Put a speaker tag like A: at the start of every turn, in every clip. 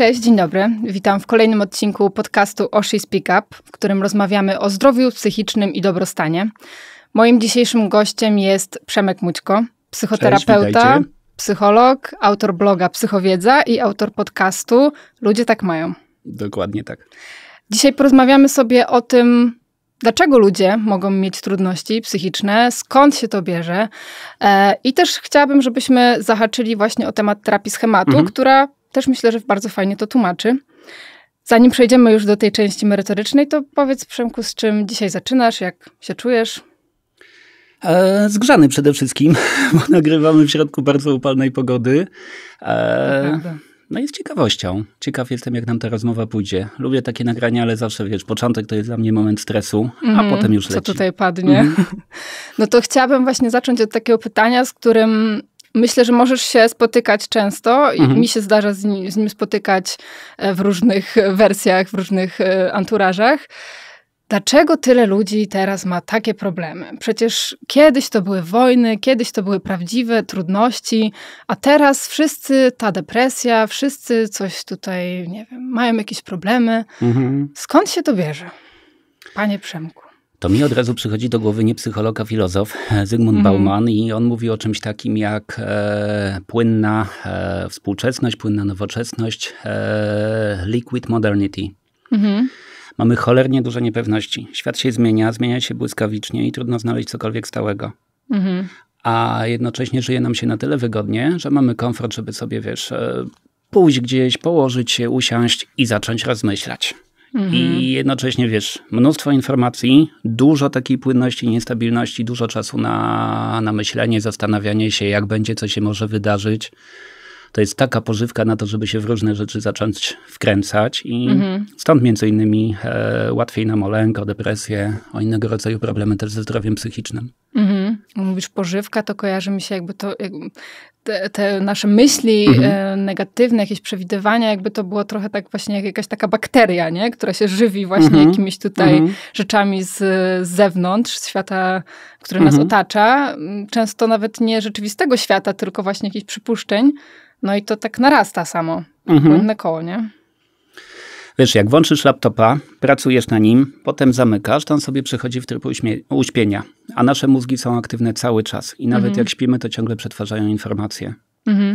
A: Cześć, dzień dobry. Witam w kolejnym odcinku podcastu Oshi Speak Up, w którym rozmawiamy o zdrowiu psychicznym i dobrostanie. Moim dzisiejszym gościem jest Przemek Mućko, psychoterapeuta, Cześć, psycholog, autor bloga Psychowiedza i autor podcastu Ludzie tak mają.
B: Dokładnie tak.
A: Dzisiaj porozmawiamy sobie o tym, dlaczego ludzie mogą mieć trudności psychiczne, skąd się to bierze. E, I też chciałabym, żebyśmy zahaczyli właśnie o temat terapii schematu, mhm. która też myślę, że bardzo fajnie to tłumaczy. Zanim przejdziemy już do tej części merytorycznej, to powiedz Przemku, z czym dzisiaj zaczynasz, jak się czujesz?
B: E, zgrzany przede wszystkim, bo nagrywamy w środku bardzo upalnej pogody. E, no i z ciekawością. Ciekaw jestem, jak nam ta rozmowa pójdzie. Lubię takie nagrania, ale zawsze, wiesz, początek to jest dla mnie moment stresu, mm a mhm. potem już leci. Co tutaj padnie. Mm
A: No to chciałabym właśnie zacząć od takiego pytania, z którym Myślę, że możesz się spotykać często i mhm. mi się zdarza z nim, z nim spotykać e, w różnych e, wersjach, w różnych e, anturażach. Dlaczego tyle ludzi teraz ma takie problemy? Przecież kiedyś to były wojny, kiedyś to były prawdziwe trudności, a teraz wszyscy ta depresja, wszyscy coś tutaj, nie wiem, mają jakieś problemy. Mhm. Skąd się to bierze, panie Przemku?
B: to mi od razu przychodzi do głowy nie psychologa filozof e, Zygmunt mhm. Bauman i on mówi o czymś takim jak e, płynna e, współczesność, płynna nowoczesność, e, liquid modernity. Mhm. Mamy cholernie duże niepewności. Świat się zmienia, zmienia się błyskawicznie i trudno znaleźć cokolwiek stałego. Mhm. A jednocześnie żyje nam się na tyle wygodnie, że mamy komfort, żeby sobie, wiesz, e, pójść gdzieś, położyć się, usiąść i zacząć rozmyślać. Mhm. I jednocześnie wiesz, mnóstwo informacji, dużo takiej płynności, niestabilności, dużo czasu na, na myślenie, zastanawianie się, jak będzie, co się może wydarzyć. To jest taka pożywka na to, żeby się w różne rzeczy zacząć wkręcać i mhm. stąd między innymi e, łatwiej nam o lęk, o depresję, o innego rodzaju problemy też ze zdrowiem psychicznym.
A: Mhm. Mówisz pożywka, to kojarzy mi się jakby to, jakby te, te nasze myśli e, mhm. negatywne, jakieś przewidywania, jakby to było trochę tak właśnie jak jakaś taka bakteria, nie? która się żywi właśnie mhm. jakimiś tutaj mhm. rzeczami z, z zewnątrz, świata, który nas mhm. otacza. Mm, często nawet nie rzeczywistego świata, tylko właśnie jakichś przypuszczeń. No i to tak narasta samo. Mhm. Błędne koło, nie?
B: Wiesz, jak włączysz laptopa, pracujesz na nim, potem zamykasz, to on sobie przechodzi w tryb uśpienia. A nasze mózgi są aktywne cały czas. I nawet mhm. jak śpimy, to ciągle przetwarzają informacje. Mhm.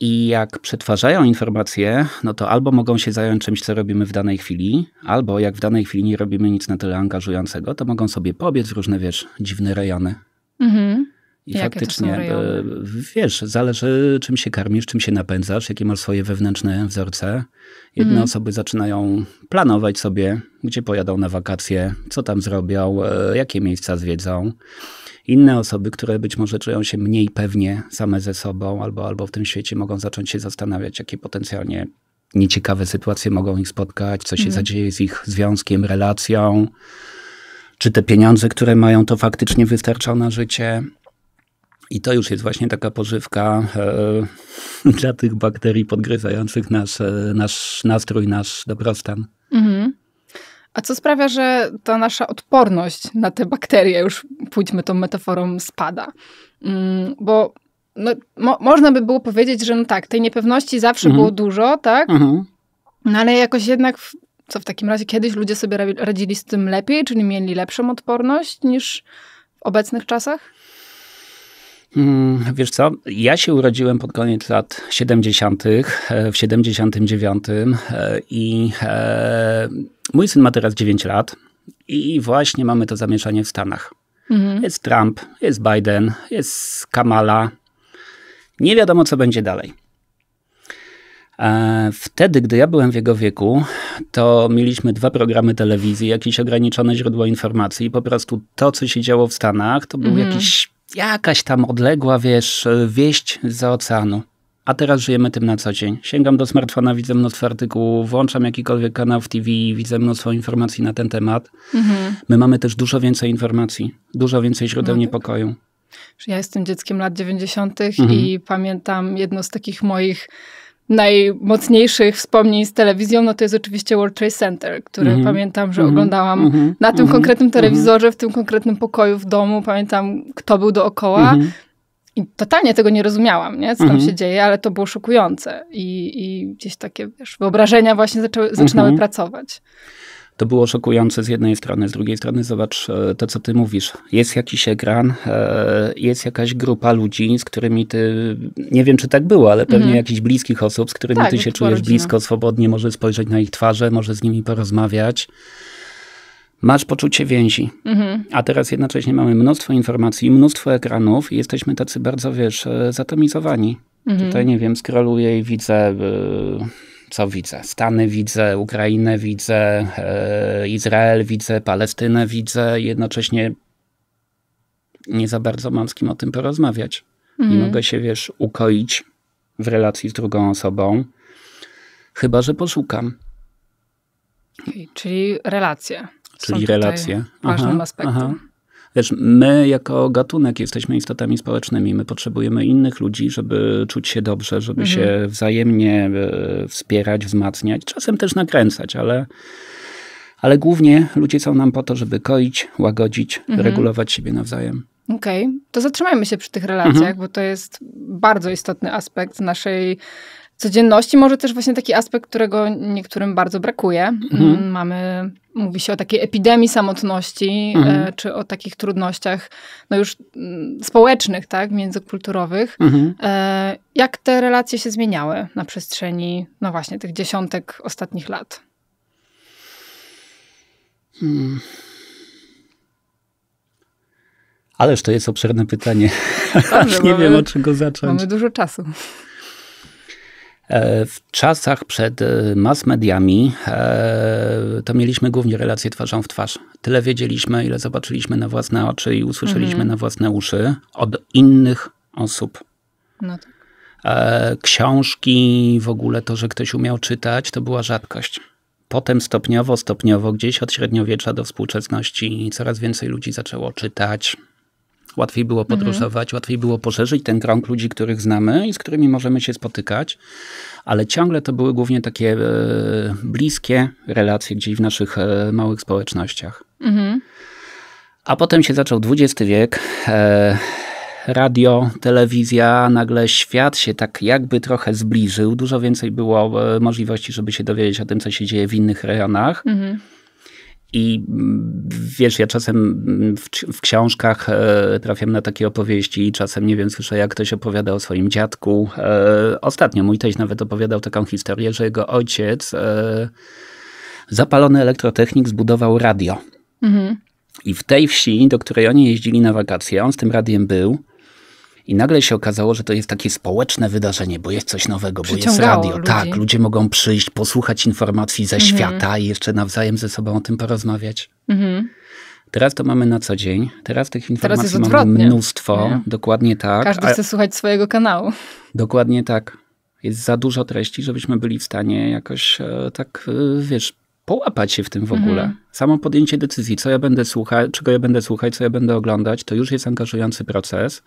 B: I jak przetwarzają informacje, no to albo mogą się zająć czymś, co robimy w danej chwili, albo jak w danej chwili nie robimy nic na tyle angażującego, to mogą sobie pobiec w różne, wiesz, dziwne rejony.
C: Mhm. I Jakie faktycznie, e,
B: wiesz, zależy czym się karmisz, czym się napędzasz, jakie masz swoje wewnętrzne wzorce. Jedne mm. osoby zaczynają planować sobie, gdzie pojadą na wakacje, co tam zrobią, e, jakie miejsca zwiedzą. Inne osoby, które być może czują się mniej pewnie same ze sobą albo, albo w tym świecie, mogą zacząć się zastanawiać, jakie potencjalnie nieciekawe sytuacje mogą ich spotkać, co się mm. zadzieje z ich związkiem, relacją. Czy te pieniądze, które mają, to faktycznie wystarczą na życie? I to już jest właśnie taka pożywka e, dla tych bakterii podgrywających nasz, e, nasz nastrój, nasz dobrostan.
A: Mhm. A co sprawia, że ta nasza odporność na te bakterie, już pójdźmy tą metaforą, spada? Mm, bo no, mo można by było powiedzieć, że no tak, tej niepewności zawsze mhm. było dużo, tak? Mhm. No ale jakoś jednak, w, co w takim razie kiedyś ludzie sobie radzili z tym lepiej, czyli mieli lepszą odporność niż w obecnych czasach?
B: Mm, wiesz co, ja się urodziłem pod koniec lat 70., e, w 79 e, i e, mój syn ma teraz 9 lat i właśnie mamy to zamieszanie w Stanach. Mhm. Jest Trump, jest Biden, jest Kamala. Nie wiadomo, co będzie dalej. Wtedy, gdy ja byłem w jego wieku, to mieliśmy dwa programy telewizji, jakieś ograniczone źródło informacji. Po prostu to, co się działo w Stanach, to był mhm. jakiś jakaś tam odległa, wiesz, e, wieść za oceanu. A teraz żyjemy tym na co dzień. Sięgam do smartfona, widzę mnóstwo artykułów, włączam jakikolwiek kanał w TV, widzę mnóstwo informacji na ten temat. Mhm. My mamy też dużo więcej informacji, dużo więcej źródeł no tak. niepokoju.
A: Ja jestem dzieckiem lat 90. Mhm. i pamiętam jedno z takich moich najmocniejszych wspomnień z telewizją, no to jest oczywiście World Trade Center, który mm -hmm. pamiętam, że mm -hmm. oglądałam mm -hmm. na tym mhm. konkretnym mhm. telewizorze, w tym konkretnym pokoju w domu. Pamiętam, kto był dookoła. Mhm. I totalnie tego nie rozumiałam, nie? co tam się dzieje, ale to było szokujące. I, i gdzieś takie wiesz, wyobrażenia właśnie zaczęły, zaczynały pracować.
B: To było szokujące z jednej strony, z drugiej strony zobacz e, to, co ty mówisz. Jest jakiś ekran, e, jest jakaś grupa ludzi, z którymi ty, nie wiem czy tak było, ale pewnie mhm. jakichś bliskich osób, z którymi tak, ty się czujesz rodzina. blisko, swobodnie, możesz spojrzeć na ich twarze, możesz z nimi porozmawiać masz poczucie więzi. Mhm. A teraz jednocześnie mamy mnóstwo informacji, mnóstwo ekranów i jesteśmy tacy bardzo, wiesz, e, zatomizowani. Mhm. Tutaj, nie wiem, skroluję i widzę co widzę? Stany widzę, Ukrainę widzę, e, Izrael widzę, Palestynę widzę, jednocześnie nie za bardzo mam z kim o tym porozmawiać. Mm. Nie mhm. mogę się, wiesz, ukoić w relacji z drugą osobą, chyba że poszukam.
A: czyli relacje. Czyli relacje. Ważnym aha, aspektem. Aha.
B: Wiesz, my jako gatunek jesteśmy istotami społecznymi. My potrzebujemy innych ludzi, żeby czuć się dobrze, żeby mhm. się wzajemnie e, wspierać, wzmacniać, czasem też nakręcać, ale ale głównie ludzie są nam po to, żeby koić, łagodzić, mhm. regulować siebie nawzajem.
A: Okej, okay. to zatrzymajmy się przy tych relacjach, mhm. bo to jest bardzo istotny aspekt naszej codzienności może też właśnie taki aspekt, którego niektórym bardzo brakuje. Mhm. Mm, mamy, mówi się o takiej epidemii samotności, mhm. E, czy o takich trudnościach, no już mm, społecznych, tak, międzykulturowych. Mhm. E, jak te relacje się zmieniały na przestrzeni, no właśnie, tych dziesiątek ostatnich lat?
D: Hmm.
B: Ależ to jest obszerne pytanie. Dobrze, Aż nie mamy, wiem, od czego zacząć. Mamy dużo czasu. E, w czasach przed e, mass mediami e, to mieliśmy głównie relacje twarzą w twarz. Tyle wiedzieliśmy, ile zobaczyliśmy na własne oczy i usłyszeliśmy mhm. na własne uszy od innych osób. No tak. Książki, w ogóle to, że ktoś umiał czytać, to była rzadkość. Potem stopniowo, stopniowo, gdzieś od średniowiecza do współczesności coraz więcej ludzi zaczęło czytać, Łatwiej było mhm. podróżować, mhm. łatwiej było poszerzyć ten krąg ludzi, których znamy i z którymi możemy się spotykać, ale ciągle to były głównie takie e, bliskie relacje gdzieś w naszych e, małych społecznościach. Mhm. A potem się zaczął XX wiek. E, radio, telewizja, nagle świat się tak jakby trochę zbliżył. Dużo więcej było e, możliwości, żeby się dowiedzieć o tym, co się dzieje w innych rejonach. Mhm. I mm, wiesz, ja czasem w, w książkach e, trafiam na takie opowieści i czasem, nie wiem, słyszę jak ktoś opowiada o swoim dziadku. E, ostatnio mój teść nawet opowiadał taką historię, że jego ojciec, e, zapalony elektrotechnik, zbudował radio. Mhm. I w tej wsi, do której oni jeździli na wakacje, on z tym radiem był, i nagle się okazało, że to jest takie społeczne wydarzenie, bo jest coś nowego, bo jest radio. Tak, ludzi. Tak, ludzie mogą przyjść, posłuchać informacji ze mhm. świata i jeszcze nawzajem ze sobą o tym porozmawiać. Mhm. Teraz to mamy na co dzień. Teraz tych informacji Teraz mamy mnóstwo. Nie. Dokładnie tak. Każdy chce
A: słuchać swojego kanału.
B: Dokładnie tak. Jest za dużo treści, żebyśmy byli w stanie jakoś e, tak, e, wiesz, połapać się w tym w mhm. ogóle. Mhm. Samo podjęcie decyzji, co ja będę słuchać, czego ja będę słuchać, co ja będę oglądać, to już jest angażujący proces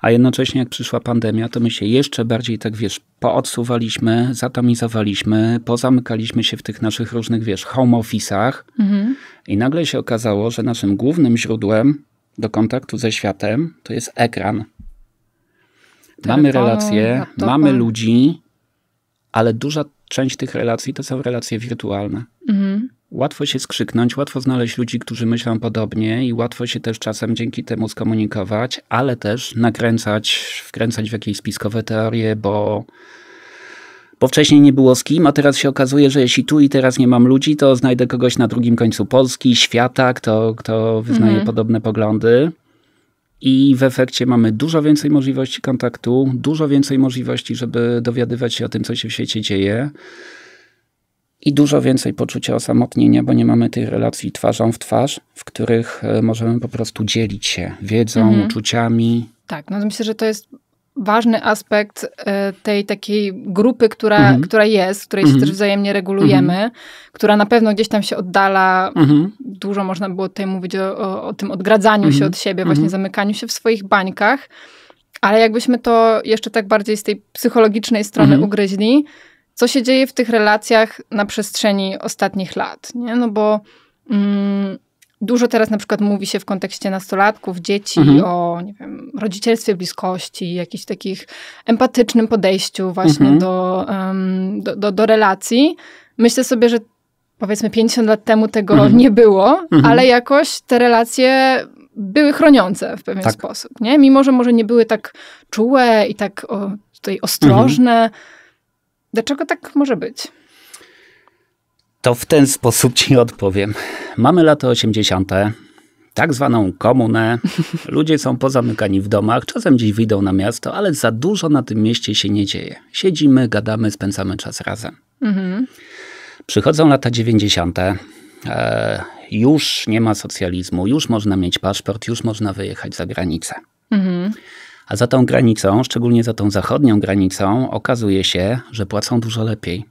B: a jednocześnie jak przyszła pandemia, to my się jeszcze bardziej, tak wiesz, poodsuwaliśmy, zatamizowaliśmy, pozamykaliśmy się w tych naszych różnych, wiesz, home office'ach mhm. i nagle się okazało, że naszym głównym źródłem do kontaktu ze światem to jest ekran. Telefonu, mamy relacje, laptopa. mamy ludzi, ale duża część tych relacji to są relacje wirtualne. Mhm. Łatwo się skrzyknąć, łatwo znaleźć ludzi, którzy myślą podobnie i łatwo się też czasem dzięki temu skomunikować, ale też nakręcać, wkręcać w jakieś spiskowe teorie, bo, bo wcześniej nie było z kim, a teraz się okazuje, że jeśli tu i teraz nie mam ludzi, to znajdę kogoś na drugim końcu Polski, świata, kto, kto wyznaje mhm. podobne poglądy. I w efekcie mamy dużo więcej możliwości kontaktu, dużo więcej możliwości, żeby dowiadywać się o tym, co się w świecie dzieje i dużo więcej poczucia osamotnienia, bo nie mamy tych relacji twarzą w twarz, w których e, możemy po prostu dzielić się wiedzą, mhm. uczuciami.
A: Tak, no myślę, że to jest ważny aspekt e, tej takiej grupy, która, mhm. która jest, której mhm. się też wzajemnie regulujemy, mhm. która na pewno gdzieś tam się oddala. Mhm. Dużo można było tutaj mówić o, o, o tym odgradzaniu się mhm. od siebie, właśnie mhm. zamykaniu się w swoich bańkach. Ale jakbyśmy to jeszcze tak bardziej z tej psychologicznej strony ugryźli, co się dzieje w tych relacjach na przestrzeni ostatnich lat, nie? No bo mm, dużo teraz na przykład mówi się w kontekście nastolatków, dzieci mhm. o nie wiem, rodzicielstwie bliskości, jakichś takich empatycznym podejściu właśnie mhm. do, um, do, do, do relacji. Myślę sobie, że powiedzmy 50 lat temu tego mhm. nie było, mhm. ale jakoś te relacje były chroniące w pewien tak. sposób, nie? Mimo, że może nie były tak czułe i tak o, tutaj ostrożne, mhm. Dlaczego tak może być?
B: To w ten sposób ci odpowiem. Mamy lata 80., tak zwaną komunę. Ludzie są pozamykani w domach, czasem gdzieś wyjdą na miasto, ale za dużo na tym mieście się nie dzieje. Siedzimy, gadamy, spędzamy czas razem. Mhm. Przychodzą lata 90. E, już nie ma socjalizmu, już można mieć paszport, już można wyjechać za granicę. Mhm. A za tą granicą, szczególnie za tą zachodnią granicą, okazuje się, że płacą dużo lepiej.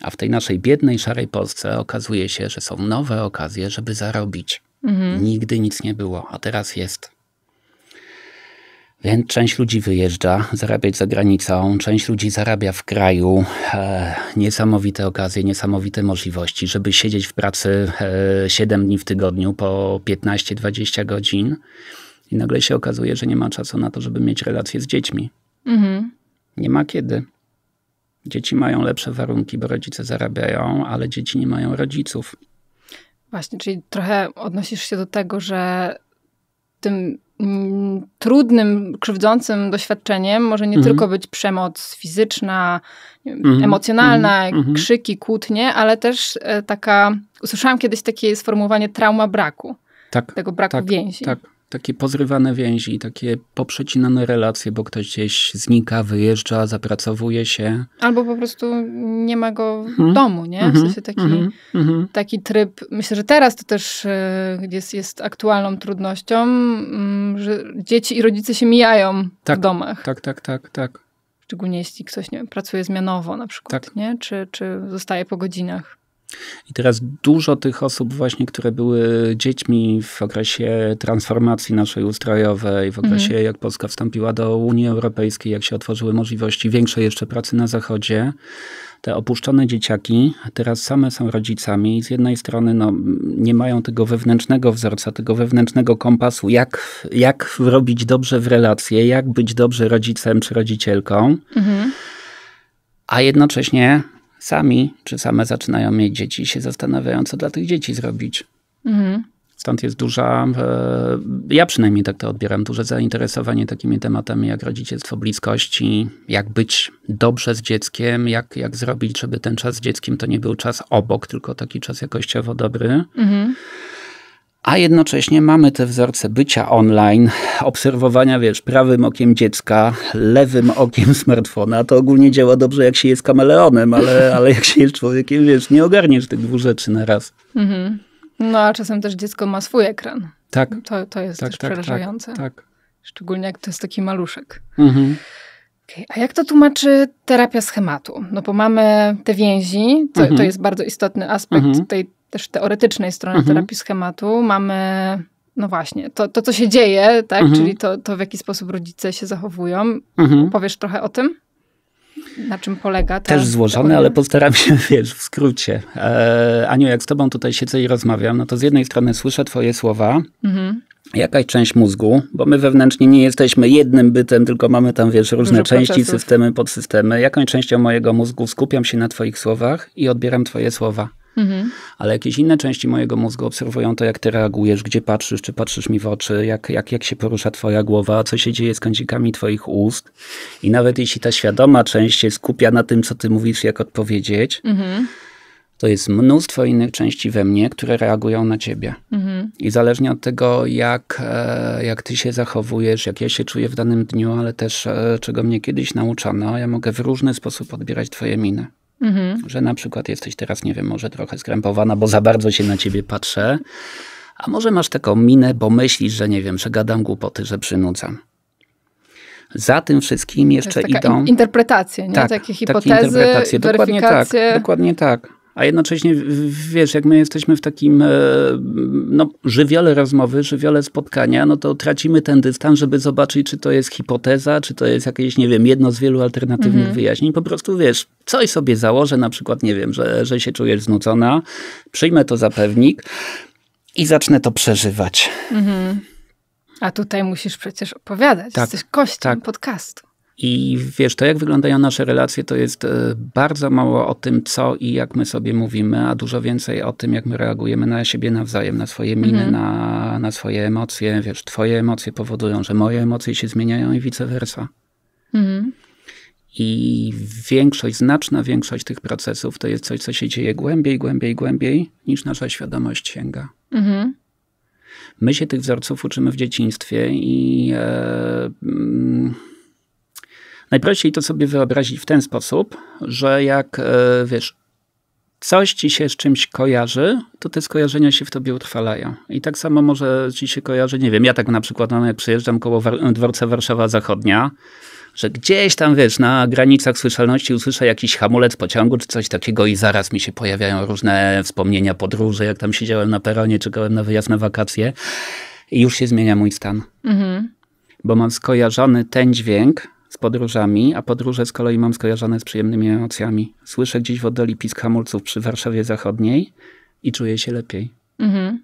B: A w tej naszej biednej, szarej Polsce okazuje się, że są nowe okazje, żeby zarobić. Mhm. Nigdy nic nie było, a teraz jest. Więc część ludzi wyjeżdża zarabiać za granicą, część ludzi zarabia w kraju. E, niesamowite okazje, niesamowite możliwości, żeby siedzieć w pracy e, 7 dni w tygodniu po 15-20 godzin i nagle się okazuje, że nie ma czasu na to, żeby mieć relacje z dziećmi. Mhm. Nie ma kiedy. Dzieci mają lepsze warunki, bo rodzice zarabiają, ale dzieci nie mają rodziców.
A: Właśnie, czyli trochę odnosisz się do tego, że tym mm, trudnym, krzywdzącym doświadczeniem może nie mhm. tylko być przemoc fizyczna, mhm. emocjonalna, mhm. krzyki, kłótnie, ale też e, taka. Usłyszałam kiedyś takie sformułowanie trauma braku. Tak, tego braku tak, więzi. Tak,
B: takie pozrywane więzi, takie poprzecinane relacje, bo ktoś gdzieś znika, wyjeżdża, zapracowuje się.
A: Albo po prostu nie ma go w hmm? domu, nie? W mhm. sensie taki, hmm. taki tryb. Myślę, że teraz to też e, jest, jest aktualną trudnością, mm, że dzieci i rodzice się mijają tak, w domach. Tak, tak, tak, tak. Szczególnie jeśli ktoś nie wiem, pracuje zmianowo na przykład, tak. nie? Czy, czy zostaje po godzinach.
B: I teraz dużo tych osób właśnie, które były dziećmi w okresie transformacji naszej ustrojowej, w okresie mhm. jak Polska wstąpiła do Unii Europejskiej, jak się otworzyły możliwości większej jeszcze pracy na Zachodzie, te opuszczone dzieciaki teraz same są rodzicami i z jednej strony no, nie mają tego wewnętrznego wzorca, tego wewnętrznego kompasu, jak, jak robić dobrze w relacje, jak być dobrze rodzicem czy rodzicielką. Mhm. a jednocześnie sami czy same zaczynają mieć dzieci i się zastanawiają, co dla tych dzieci zrobić. Mhm. Stąd jest duża, e, ja przynajmniej tak to odbieram, duże zainteresowanie takimi tematami jak rodzicielstwo bliskości, jak być dobrze z dzieckiem, jak, jak zrobić, żeby ten czas z dzieckiem to nie był czas obok, tylko taki czas jakościowo dobry. Mhm a jednocześnie mamy te wzorce bycia online, obserwowania, wiesz, prawym okiem dziecka, lewym okiem smartfona. To ogólnie działa dobrze, jak się jest kameleonem, ale, ale jak się jest człowiekiem, wiesz, nie ogarniesz tych dwóch rzeczy na raz.
A: Mhm. No a czasem też dziecko ma swój ekran. Tak. To, to jest tak, też tak, tak przerażające. Tak, tak, Szczególnie jak to jest taki maluszek. Mhm. A jak to tłumaczy terapia schematu? No bo mamy te więzi, to, mhm. to jest bardzo istotny aspekt mhm. tej też teoretycznej strony mhm. terapii schematu mamy no właśnie, to, to co się dzieje, tak? Mhm. Czyli to, to, w jaki sposób rodzice się zachowują. Mhm. Powiesz trochę o tym? Na czym polega ta Też złożone, ale
B: postaram się, wiesz, w skrócie. E, Aniu, jak z tobą tutaj siedzę i rozmawiam, no to z jednej strony słyszę twoje słowa, mhm. jakaś część mózgu, bo my wewnętrznie nie jesteśmy jednym bytem, tylko mamy tam, wiesz, różne Dużo części, procesów. systemy, podsystemy. Jakąś częścią mojego mózgu skupiam się na twoich słowach i odbieram twoje słowa. Mhm. Ale jakieś inne części mojego mózgu obserwują to, jak ty reagujesz, gdzie patrzysz, czy patrzysz mi w oczy, jak, jak, jak się porusza twoja głowa, co się dzieje z kącikami twoich ust. I nawet jeśli ta świadoma część się skupia na tym, co ty mówisz, jak odpowiedzieć, mhm to jest mnóstwo innych części we mnie, które reagują na ciebie. Mhm. I zależnie od tego, jak, e, jak ty się zachowujesz, jak ja się czuję w danym dniu, ale też e, czego mnie kiedyś nauczono, ja mogę w różny sposób odbierać twoje miny. Mhm. Że na przykład jesteś teraz, nie wiem, może trochę skrępowana, bo za bardzo się na ciebie patrzę. A może masz taką minę, bo myślisz, że nie wiem, że gadam głupoty, że przynudzam. Za tym wszystkim jeszcze idą. In
A: interpretacje, nie? Tak, takie hipotezy, takie interpretacje. Dokładnie tak, dokładnie
B: tak a jednocześnie, wiesz, jak my jesteśmy w takim e, no, żywiole rozmowy, żywiole spotkania, no to tracimy ten dystans, żeby zobaczyć, czy to jest hipoteza, czy to jest jakieś, nie wiem, jedno z wielu alternatywnych mhm. wyjaśnień. Po prostu, wiesz, coś sobie założę, na przykład, nie wiem, że, że się czujesz znudzona, przyjmę to za pewnik i zacznę to przeżywać.
A: Mhm. A tutaj musisz przecież opowiadać, tak, jesteś kością tak. podcastu.
B: I wiesz, to jak wyglądają nasze relacje, to jest e, bardzo mało o tym, co i jak my sobie mówimy, a dużo więcej o tym, jak my reagujemy na siebie nawzajem, na swoje miny, mhm. na, na swoje emocje. Wiesz, twoje emocje powodują, że moje emocje się zmieniają i vice versa. Mhm. I większość, znaczna większość tych procesów to jest coś, co się dzieje głębiej, głębiej, głębiej, niż nasza świadomość sięga. Mhm. My się tych wzorców uczymy w dzieciństwie i e, mm, Najprościej to sobie wyobrazić w ten sposób, że jak, e, wiesz, coś ci się z czymś kojarzy, to te skojarzenia się w tobie utrwalają. I tak samo może ci się kojarzy, nie wiem, ja tak na przykład, no, jak przyjeżdżam koło War dworca Warszawa Zachodnia, że gdzieś tam, wiesz, na granicach słyszalności usłyszę jakiś hamulec pociągu czy coś takiego i zaraz mi się pojawiają różne wspomnienia podróży, jak tam siedziałem na peronie, czekałem na wyjazd na wakacje i już się zmienia mój stan. Mhm. Bo mam skojarzony ten dźwięk z podróżami, a podróże z kolei mam skojarzone z przyjemnymi emocjami. Słyszę gdzieś w oddali pisk hamulców przy Warszawie Zachodniej i czuję się lepiej. Mhm.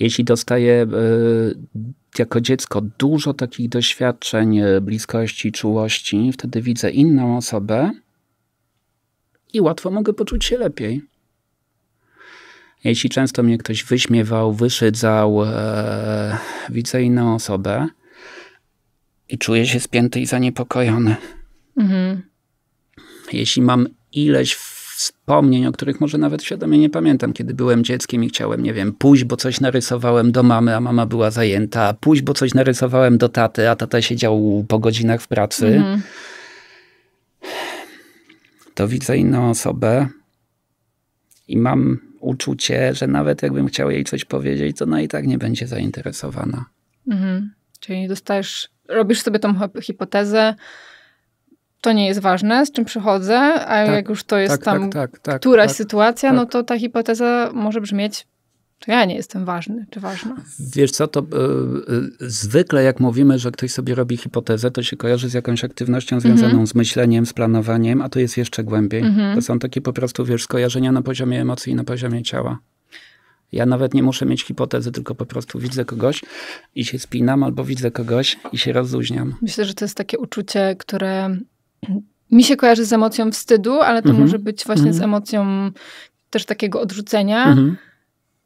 B: Jeśli dostaję y, jako dziecko dużo takich doświadczeń e, bliskości, czułości, wtedy widzę inną osobę i łatwo mogę poczuć się lepiej. Jeśli często mnie ktoś wyśmiewał, wyszydzał, e, widzę inną osobę, i czuję się spięty i zaniepokojony. Mhm. Jeśli mam ileś wspomnień, o których może nawet świadomie nie pamiętam, kiedy byłem dzieckiem i chciałem, nie wiem, pójść, bo coś narysowałem do mamy, a mama była zajęta, pójść, bo coś narysowałem do taty, a tata siedział po godzinach w pracy, mhm. to widzę inną osobę i mam uczucie, że nawet jakbym chciał jej coś powiedzieć, to ona i tak nie będzie zainteresowana.
A: Mhm. Czyli dostajesz robisz sobie tą hipotezę, to nie jest ważne, z czym przychodzę, a tak, jak już to jest tak, tam tak, tak, tak któraś tak, sytuacja, no to ta hipoteza może brzmieć, to ja nie jestem ważny czy ważna.
B: Wiesz co, to y, y, zwykle jak mówimy, że ktoś sobie robi hipotezę, to się kojarzy z jakąś aktywnością związaną mm -hmm. z myśleniem, z planowaniem, a to jest jeszcze głębiej. Mm -hmm. To są takie po prostu, wiesz, skojarzenia na poziomie emocji i na poziomie ciała. Ja nawet nie muszę mieć hipotezy, tylko po prostu widzę kogoś i się spinam, albo widzę kogoś i się rozluźniam.
A: Myślę, że to jest takie uczucie, które mi się kojarzy z emocją wstydu, ale to mhm. może być właśnie z mhm. emocją też takiego odrzucenia. Mhm.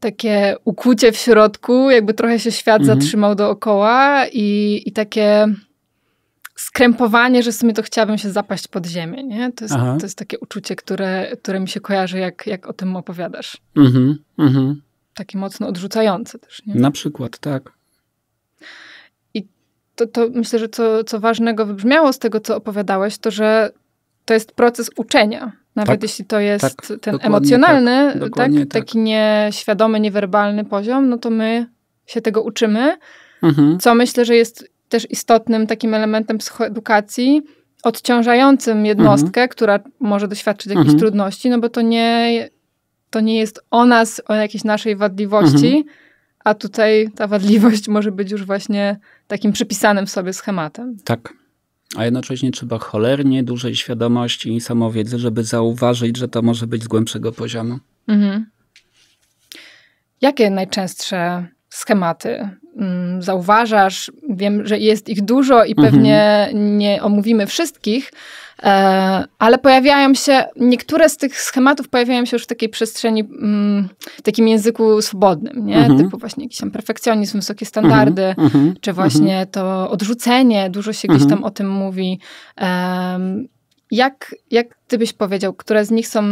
A: Takie ukłucie w środku, jakby trochę się świat zatrzymał dookoła i, i takie skrępowanie, że w sumie to chciałabym się zapaść pod ziemię. Nie? To, jest, to jest takie uczucie, które, które mi się kojarzy, jak, jak o tym opowiadasz.
B: Mhm, mhm
A: takie mocno odrzucające też. Nie? Na
B: przykład, tak.
A: I to, to myślę, że co, co ważnego wybrzmiało z tego, co opowiadałeś, to że to jest proces uczenia. Nawet tak, jeśli to jest tak, ten emocjonalny, tak, tak, tak, taki nieświadomy, niewerbalny poziom, no to my się tego uczymy, mhm. co myślę, że jest też istotnym takim elementem psychoedukacji, odciążającym jednostkę, mhm. która może doświadczyć jakichś mhm. trudności, no bo to nie to nie jest o nas, o jakiejś naszej wadliwości, mhm. a tutaj ta wadliwość może być już właśnie takim przypisanym sobie schematem.
B: Tak. A jednocześnie trzeba cholernie dużej świadomości i samowiedzy, żeby zauważyć, że to może być z głębszego poziomu.
A: Mhm. Jakie najczęstsze schematy Mm, zauważasz. Wiem, że jest ich dużo i mhm. pewnie mhm. nie omówimy wszystkich, e, ale pojawiają się, niektóre z tych schematów pojawiają się już w takiej przestrzeni, mm, w takim języku swobodnym, nie? Mhm. Typu właśnie jakiś tam perfekcjonizm, wysokie standardy, mhm. mhm. czy właśnie mhm. to odrzucenie, dużo się gdzieś tam o tym mówi. Jak, jak ty byś powiedział, które z nich są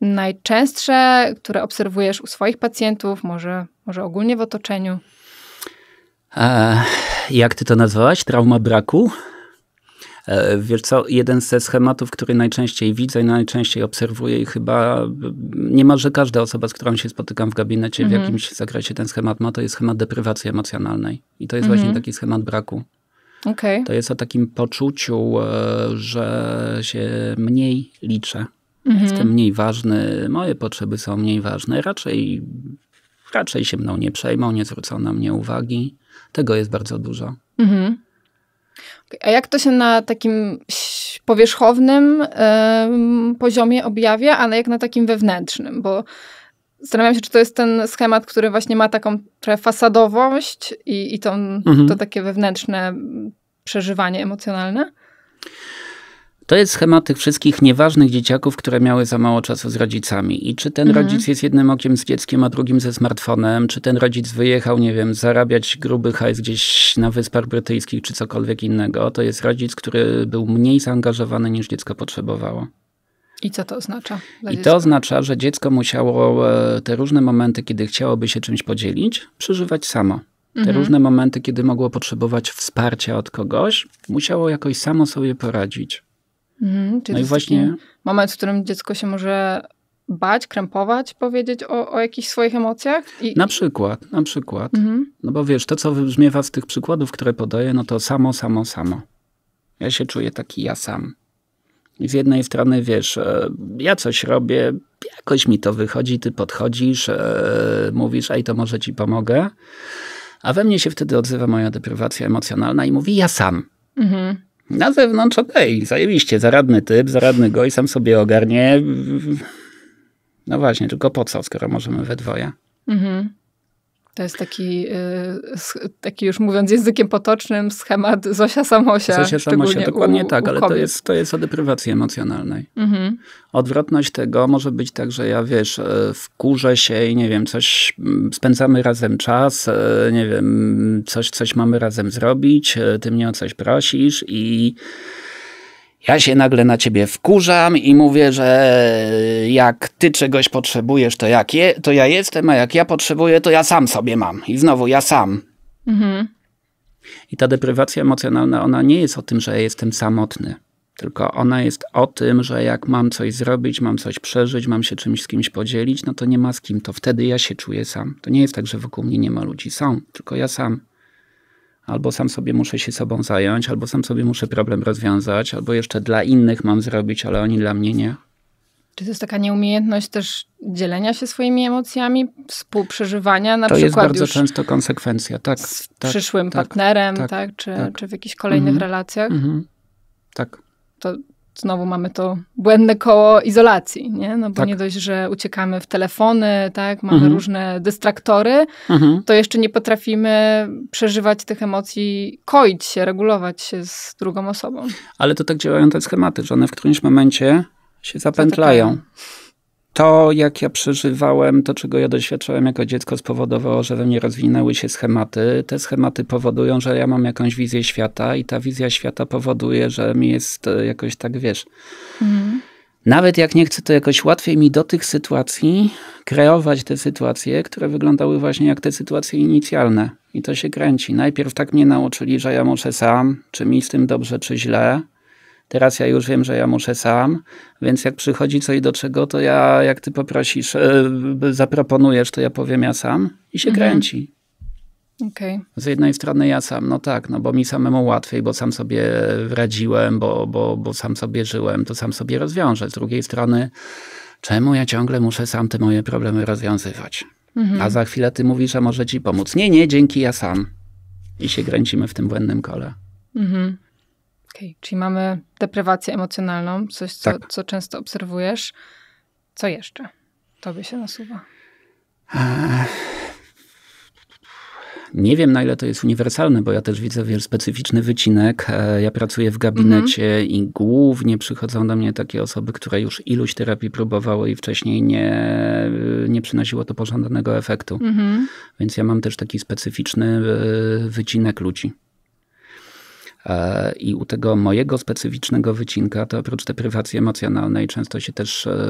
A: najczęstsze, które obserwujesz u swoich pacjentów, może, może ogólnie w otoczeniu?
B: E, jak ty to nazwałaś? Trauma braku? E, wiesz co, jeden ze schematów, który najczęściej widzę, najczęściej obserwuję i chyba mm, niemalże każda osoba, z którą się spotykam w gabinecie w mhm. jakimś zakresie ten schemat ma, to jest schemat deprywacji emocjonalnej. I to jest mhm. właśnie taki schemat braku. Okay. To jest o takim poczuciu, e, że się mniej liczę.
C: Mhm.
D: Jestem
B: mniej ważny, moje potrzeby są mniej ważne. Raczej, raczej się mną nie przejmą, nie zwrócą na mnie uwagi. Tego jest bardzo dużo.
A: Mhm. A jak to się na takim powierzchownym poziomie objawia, ale jak na takim wewnętrznym? Bo zastanawiam się, czy to jest ten schemat, który właśnie ma taką trochę fasadowość i, i tą, mhm. to takie wewnętrzne przeżywanie emocjonalne?
B: To jest schemat tych wszystkich nieważnych dzieciaków, które miały za mało czasu z rodzicami. I czy ten mhm. rodzic jest jednym okiem z dzieckiem, a drugim ze smartfonem, czy ten rodzic wyjechał, nie wiem, zarabiać gruby hajs gdzieś na Wyspach Brytyjskich, czy cokolwiek innego. To jest rodzic, który był mniej zaangażowany niż dziecko potrzebowało.
A: I co to oznacza? I to
B: oznacza, że dziecko musiało e, te różne momenty, kiedy chciałoby się czymś podzielić, przeżywać samo. Te mhm. różne momenty, kiedy mogło potrzebować wsparcia od kogoś, musiało jakoś samo sobie poradzić.
A: Mhm, czyli no i właśnie moment, w którym dziecko się może bać, krępować, powiedzieć o, o jakichś swoich emocjach? I... Na
B: przykład, na przykład. Mhm. No bo wiesz, to co wybrzmiewa z tych przykładów, które podaję, no to samo, samo, samo. Ja się czuję taki ja sam. I z jednej strony, wiesz, e, ja coś robię, jakoś mi to wychodzi, ty podchodzisz, e, mówisz, ej, to może ci pomogę. A we mnie się wtedy odzywa moja deprywacja emocjonalna i mówi ja sam. Mhm. Na zewnątrz okej, okay, zajebiście, zaradny typ, zaradny go i sam sobie ogarnie. No właśnie, tylko po co, skoro możemy we dwoje?
A: Mhm. To jest taki, y, taki już mówiąc językiem potocznym, schemat Zosia Samosia. Zosia Samosia, dokładnie u, tak, u ale to jest,
B: to jest o deprywacji emocjonalnej. Mhm. Odwrotność tego może być tak, że ja wiesz, e, wkurzę się i nie wiem, coś mm, spędzamy razem czas, e, nie wiem, coś, coś mamy razem zrobić, e, ty mnie o coś prosisz i ja się nagle na ciebie wkurzam i mówię, że jak ty czegoś potrzebujesz, to, jak je, to ja jestem, a jak ja potrzebuję, to ja sam sobie mam. I znowu ja sam. Mhm. I ta deprywacja emocjonalna, ona nie jest o tym, że ja jestem samotny, tylko ona jest o tym, że jak mam coś zrobić, mam coś przeżyć, mam się czymś z kimś podzielić, no to nie ma z kim, to wtedy ja się czuję sam. To nie jest tak, że wokół mnie nie ma ludzi, są, tylko ja sam albo sam sobie muszę się sobą zająć, albo sam sobie muszę problem rozwiązać, albo jeszcze dla innych mam zrobić, ale oni dla mnie nie.
A: Czy to jest taka nieumiejętność też dzielenia się swoimi emocjami, współprzeżywania na to przykład? To jest bardzo
B: często konsekwencja, tak. Z tak, przyszłym tak, partnerem, tak, tak czy, tak. czy, w jakichś kolejnych mm -hmm. relacjach? Mm -hmm. Tak.
A: To znowu mamy to błędne koło izolacji, nie? No bo tak. nie dość, że uciekamy w telefony, tak? Mamy mhm. różne dystraktory, mhm. to jeszcze nie potrafimy przeżywać tych emocji, koić się, regulować się z drugą osobą.
B: Ale to tak działają te schematy, że one w którymś momencie się zapętlają. Zatakają to, jak ja przeżywałem, to, czego ja doświadczałem jako dziecko, spowodowało, że we mnie rozwinęły się schematy. Te schematy powodują, że ja mam jakąś wizję świata, i ta wizja świata powoduje, że mi jest e, jakoś tak wiesz. Mhm. Nawet jak nie chcę, to jakoś łatwiej mi do tych sytuacji kreować te sytuacje, które wyglądały właśnie jak te sytuacje inicjalne. I to się kręci. Najpierw tak mnie nauczyli, że ja muszę sam, czy mi z tym dobrze, czy źle Teraz ja już wiem, że ja muszę sam, więc jak przychodzi co i do czego, to ja, jak ty poprosisz, e, zaproponujesz, to ja powiem ja sam i się mhm. kręci. Okay. Z jednej strony ja sam, no tak, no bo mi samemu łatwiej, bo sam sobie radziłem, bo, bo, bo sam sobie żyłem, to sam sobie rozwiążę. Z drugiej strony, czemu ja ciągle muszę sam te moje problemy rozwiązywać? Mhm. A za chwilę ty mówisz, a może ci pomóc. Nie, nie, dzięki, ja sam. I się kręcimy w tym błędnym kole.
A: Mhm. Okay, czyli mamy deprywację emocjonalną, coś, co, tak. co często obserwujesz. Co jeszcze tobie się nasuwa?
B: nie wiem, na ile to jest uniwersalne, bo ja też widzę wiele specyficzny wycinek. E, ja pracuję w gabinecie mhm. i głównie przychodzą do mnie takie osoby, które już iluś terapii próbowały i wcześniej nie, nie przynosiło to pożądanego efektu. Mhm. Więc ja mam też taki specyficzny e, wycinek ludzi. E, I u tego mojego specyficznego wycinka, to oprócz deprywacji emocjonalnej, często się też e,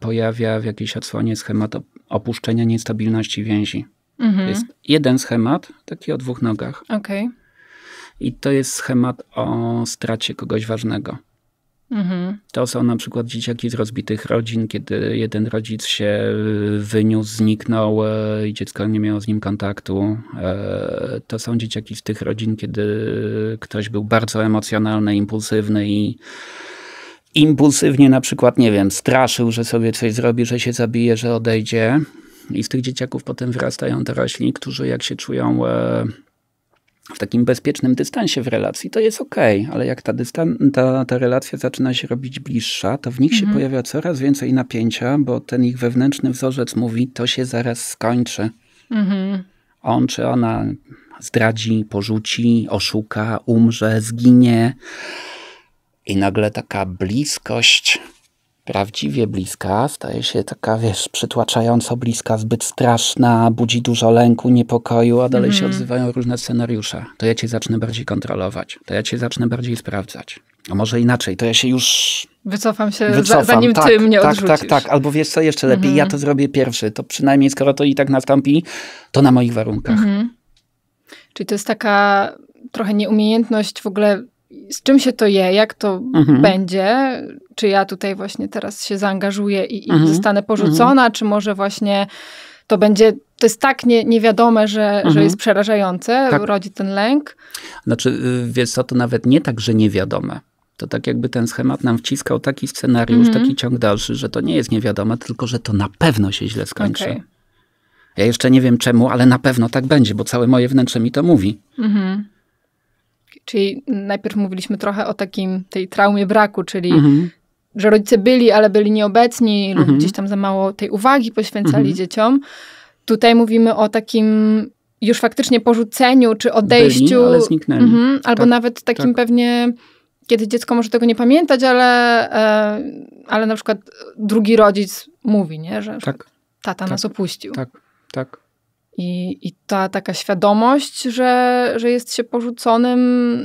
B: pojawia w jakiejś odsłonie schemat opuszczenia niestabilności więzi. Mhm. To jest jeden schemat, taki o dwóch nogach. Okay. I to jest schemat o stracie kogoś ważnego. Mhm. To są na przykład dzieciaki z rozbitych rodzin, kiedy jeden rodzic się y, wyniósł, zniknął e, i dziecko nie miało z nim kontaktu. E, to są dzieciaki z tych rodzin, kiedy ktoś był bardzo emocjonalny, impulsywny i impulsywnie na przykład, nie wiem, straszył, że sobie coś zrobi, że się zabije, że odejdzie. I z tych dzieciaków potem wyrastają dorośli, którzy jak się czują e, w takim bezpiecznym dystansie w relacji, to jest ok, ale jak ta, dystan- ta, ta relacja zaczyna się robić bliższa, to w nich mhm. się pojawia coraz więcej napięcia, bo ten ich wewnętrzny wzorzec mówi, to się zaraz skończy. Mhm. On czy ona zdradzi, porzuci, oszuka, umrze, zginie. I nagle taka bliskość prawdziwie bliska, staje się taka, wiesz, przytłaczająco bliska, zbyt straszna, budzi dużo lęku, niepokoju, a dalej się mhm. odzywają różne scenariusze. To ja cię zacznę bardziej kontrolować, to ja cię zacznę bardziej sprawdzać. A może inaczej, to ja się już...
A: Wycofam się, wycofam. zanim tak, ty mnie odrzucisz. Tak, tak, tak.
B: Albo wiesz co, jeszcze lepiej, ja mhm. to zrobię pierwszy. To przynajmniej, skoro to i tak nastąpi, to na moich warunkach.
A: Mhm. Czyli to jest taka trochę nieumiejętność w ogóle z czym się to je, jak to mhm. będzie, czy ja tutaj właśnie teraz się zaangażuję i, i mhm. zostanę mhm. porzucona, czy może właśnie to będzie, to jest tak nie, niewiadome, że, mhm. że jest przerażające, tak. rodzi ten lęk.
B: Znaczy, y, więc co, to nawet nie tak, że niewiadome. To tak jakby ten schemat nam wciskał taki scenariusz, mhm. taki ciąg dalszy, że to nie jest niewiadome, tylko że to na pewno się źle skończy. Okay. Ja jeszcze nie wiem czemu, ale na pewno tak będzie, bo całe moje wnętrze mi to mówi.
A: Mhm. Czyli najpierw mówiliśmy trochę o takim, tej traumie braku, czyli mhm. że rodzice byli, ale byli nieobecni mhm. lub gdzieś tam za mało tej uwagi poświęcali mhm. dzieciom. Tutaj mówimy o takim już faktycznie porzuceniu czy odejściu. Byli, ale zniknęli. Mhm, albo tak, nawet takim tak. pewnie, kiedy dziecko może tego nie pamiętać, ale, e, ale na przykład drugi rodzic mówi, nie? że tak, tata tak, nas opuścił. Tak, tak. I, I, ta taka świadomość, że, że jest się porzuconym,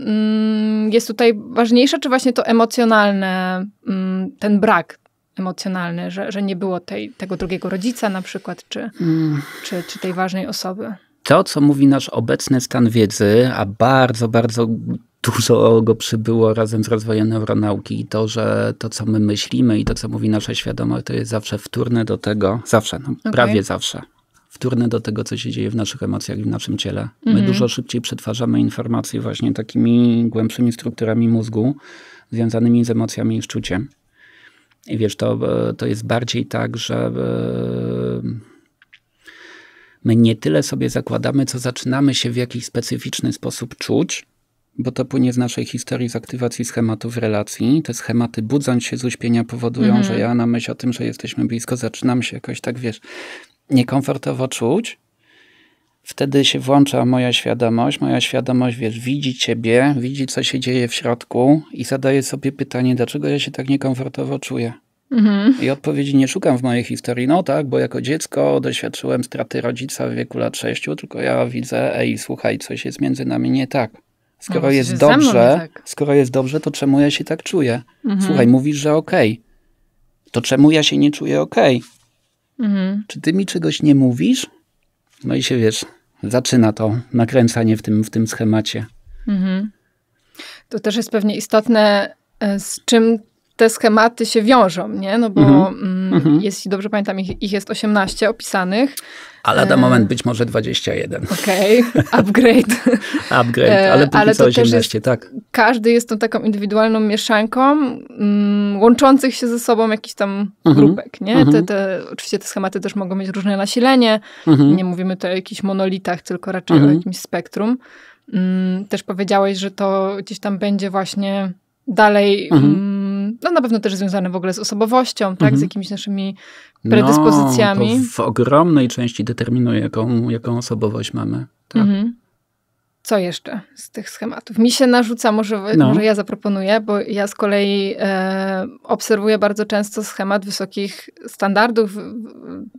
A: mm, jest tutaj ważniejsza, czy właśnie to emocjonalne, mm, ten brak emocjonalny, że, że nie było tej, tego drugiego rodzica na przykład, czy, mm. czy, czy tej ważnej osoby?
B: To, co mówi nasz obecny stan wiedzy, a bardzo, bardzo dużo go przybyło razem z rozwojem neuronauki i to, że to, co my myślimy i to, co mówi nasza świadomość, to jest zawsze wtórne do tego, zawsze, no, okay. prawie zawsze, wtórne do tego, co się dzieje w naszych emocjach i w naszym ciele. My mhm. dużo szybciej przetwarzamy informacje właśnie takimi głębszymi strukturami mózgu związanymi z emocjami i szczuciem. I wiesz, to, e, to jest bardziej tak, że e, my nie tyle sobie zakładamy, co zaczynamy się w jakiś specyficzny sposób czuć, bo to płynie z naszej historii, z aktywacji schematów relacji. Te schematy budząc się z uśpienia powodują, że mhm. ja na myśl o tym, że jesteśmy blisko, zaczynam się jakoś tak, wiesz, niekomfortowo czuć, wtedy się włącza moja świadomość. Moja świadomość, wiesz, widzi ciebie, widzi, co się dzieje w środku i zadaje sobie pytanie, dlaczego ja się tak niekomfortowo czuję. Mhm. I odpowiedzi nie szukam w mojej historii. No tak, bo jako dziecko doświadczyłem straty rodzica w wieku lat 6, tylko ja widzę, ej, słuchaj, coś jest między nami nie tak. Skoro no, jest dobrze, tak. skoro jest dobrze, to czemu ja się tak czuję? Mhm. Słuchaj, mówisz, że okej. Okay. To czemu ja się nie czuję okej? Okay? Mhm. Czy ty mi czegoś nie mówisz? No i się wiesz, zaczyna to nakręcanie w tym, w tym schemacie.
A: Mhm. To też jest pewnie istotne, e, z czym te schematy się wiążą, nie? No bo mhm. Mm, mhm. jeśli dobrze pamiętam, ich, ich jest 18 opisanych. ale lada e... moment
B: być może 21.
A: Okej, okay. upgrade.
B: upgrade, e, ale póki ale to 18, jest, tak.
A: Każdy jest tą taką indywidualną mieszanką mm, łączących się ze sobą jakichś tam mm-hmm. grupek, nie? Mm-hmm. Te, mhm. te, oczywiście te schematy też mogą mieć różne nasilenie. Mm-hmm. Nie mówimy tu o jakichś monolitach, tylko raczej o jakimś spektrum. Mm, też powiedziałeś, że to gdzieś tam będzie właśnie dalej... Mm, no na pewno też związane w ogóle z osobowością, tak, mhm. z jakimiś naszymi predyspozycjami. No,
B: w ogromnej części determinuje, jaką, jaką osobowość mamy.
A: Tak. Mhm. Co jeszcze z tych schematów? Mi się narzuca, może, no. może ja zaproponuję, bo ja z kolei e, obserwuję bardzo często schemat wysokich standardów,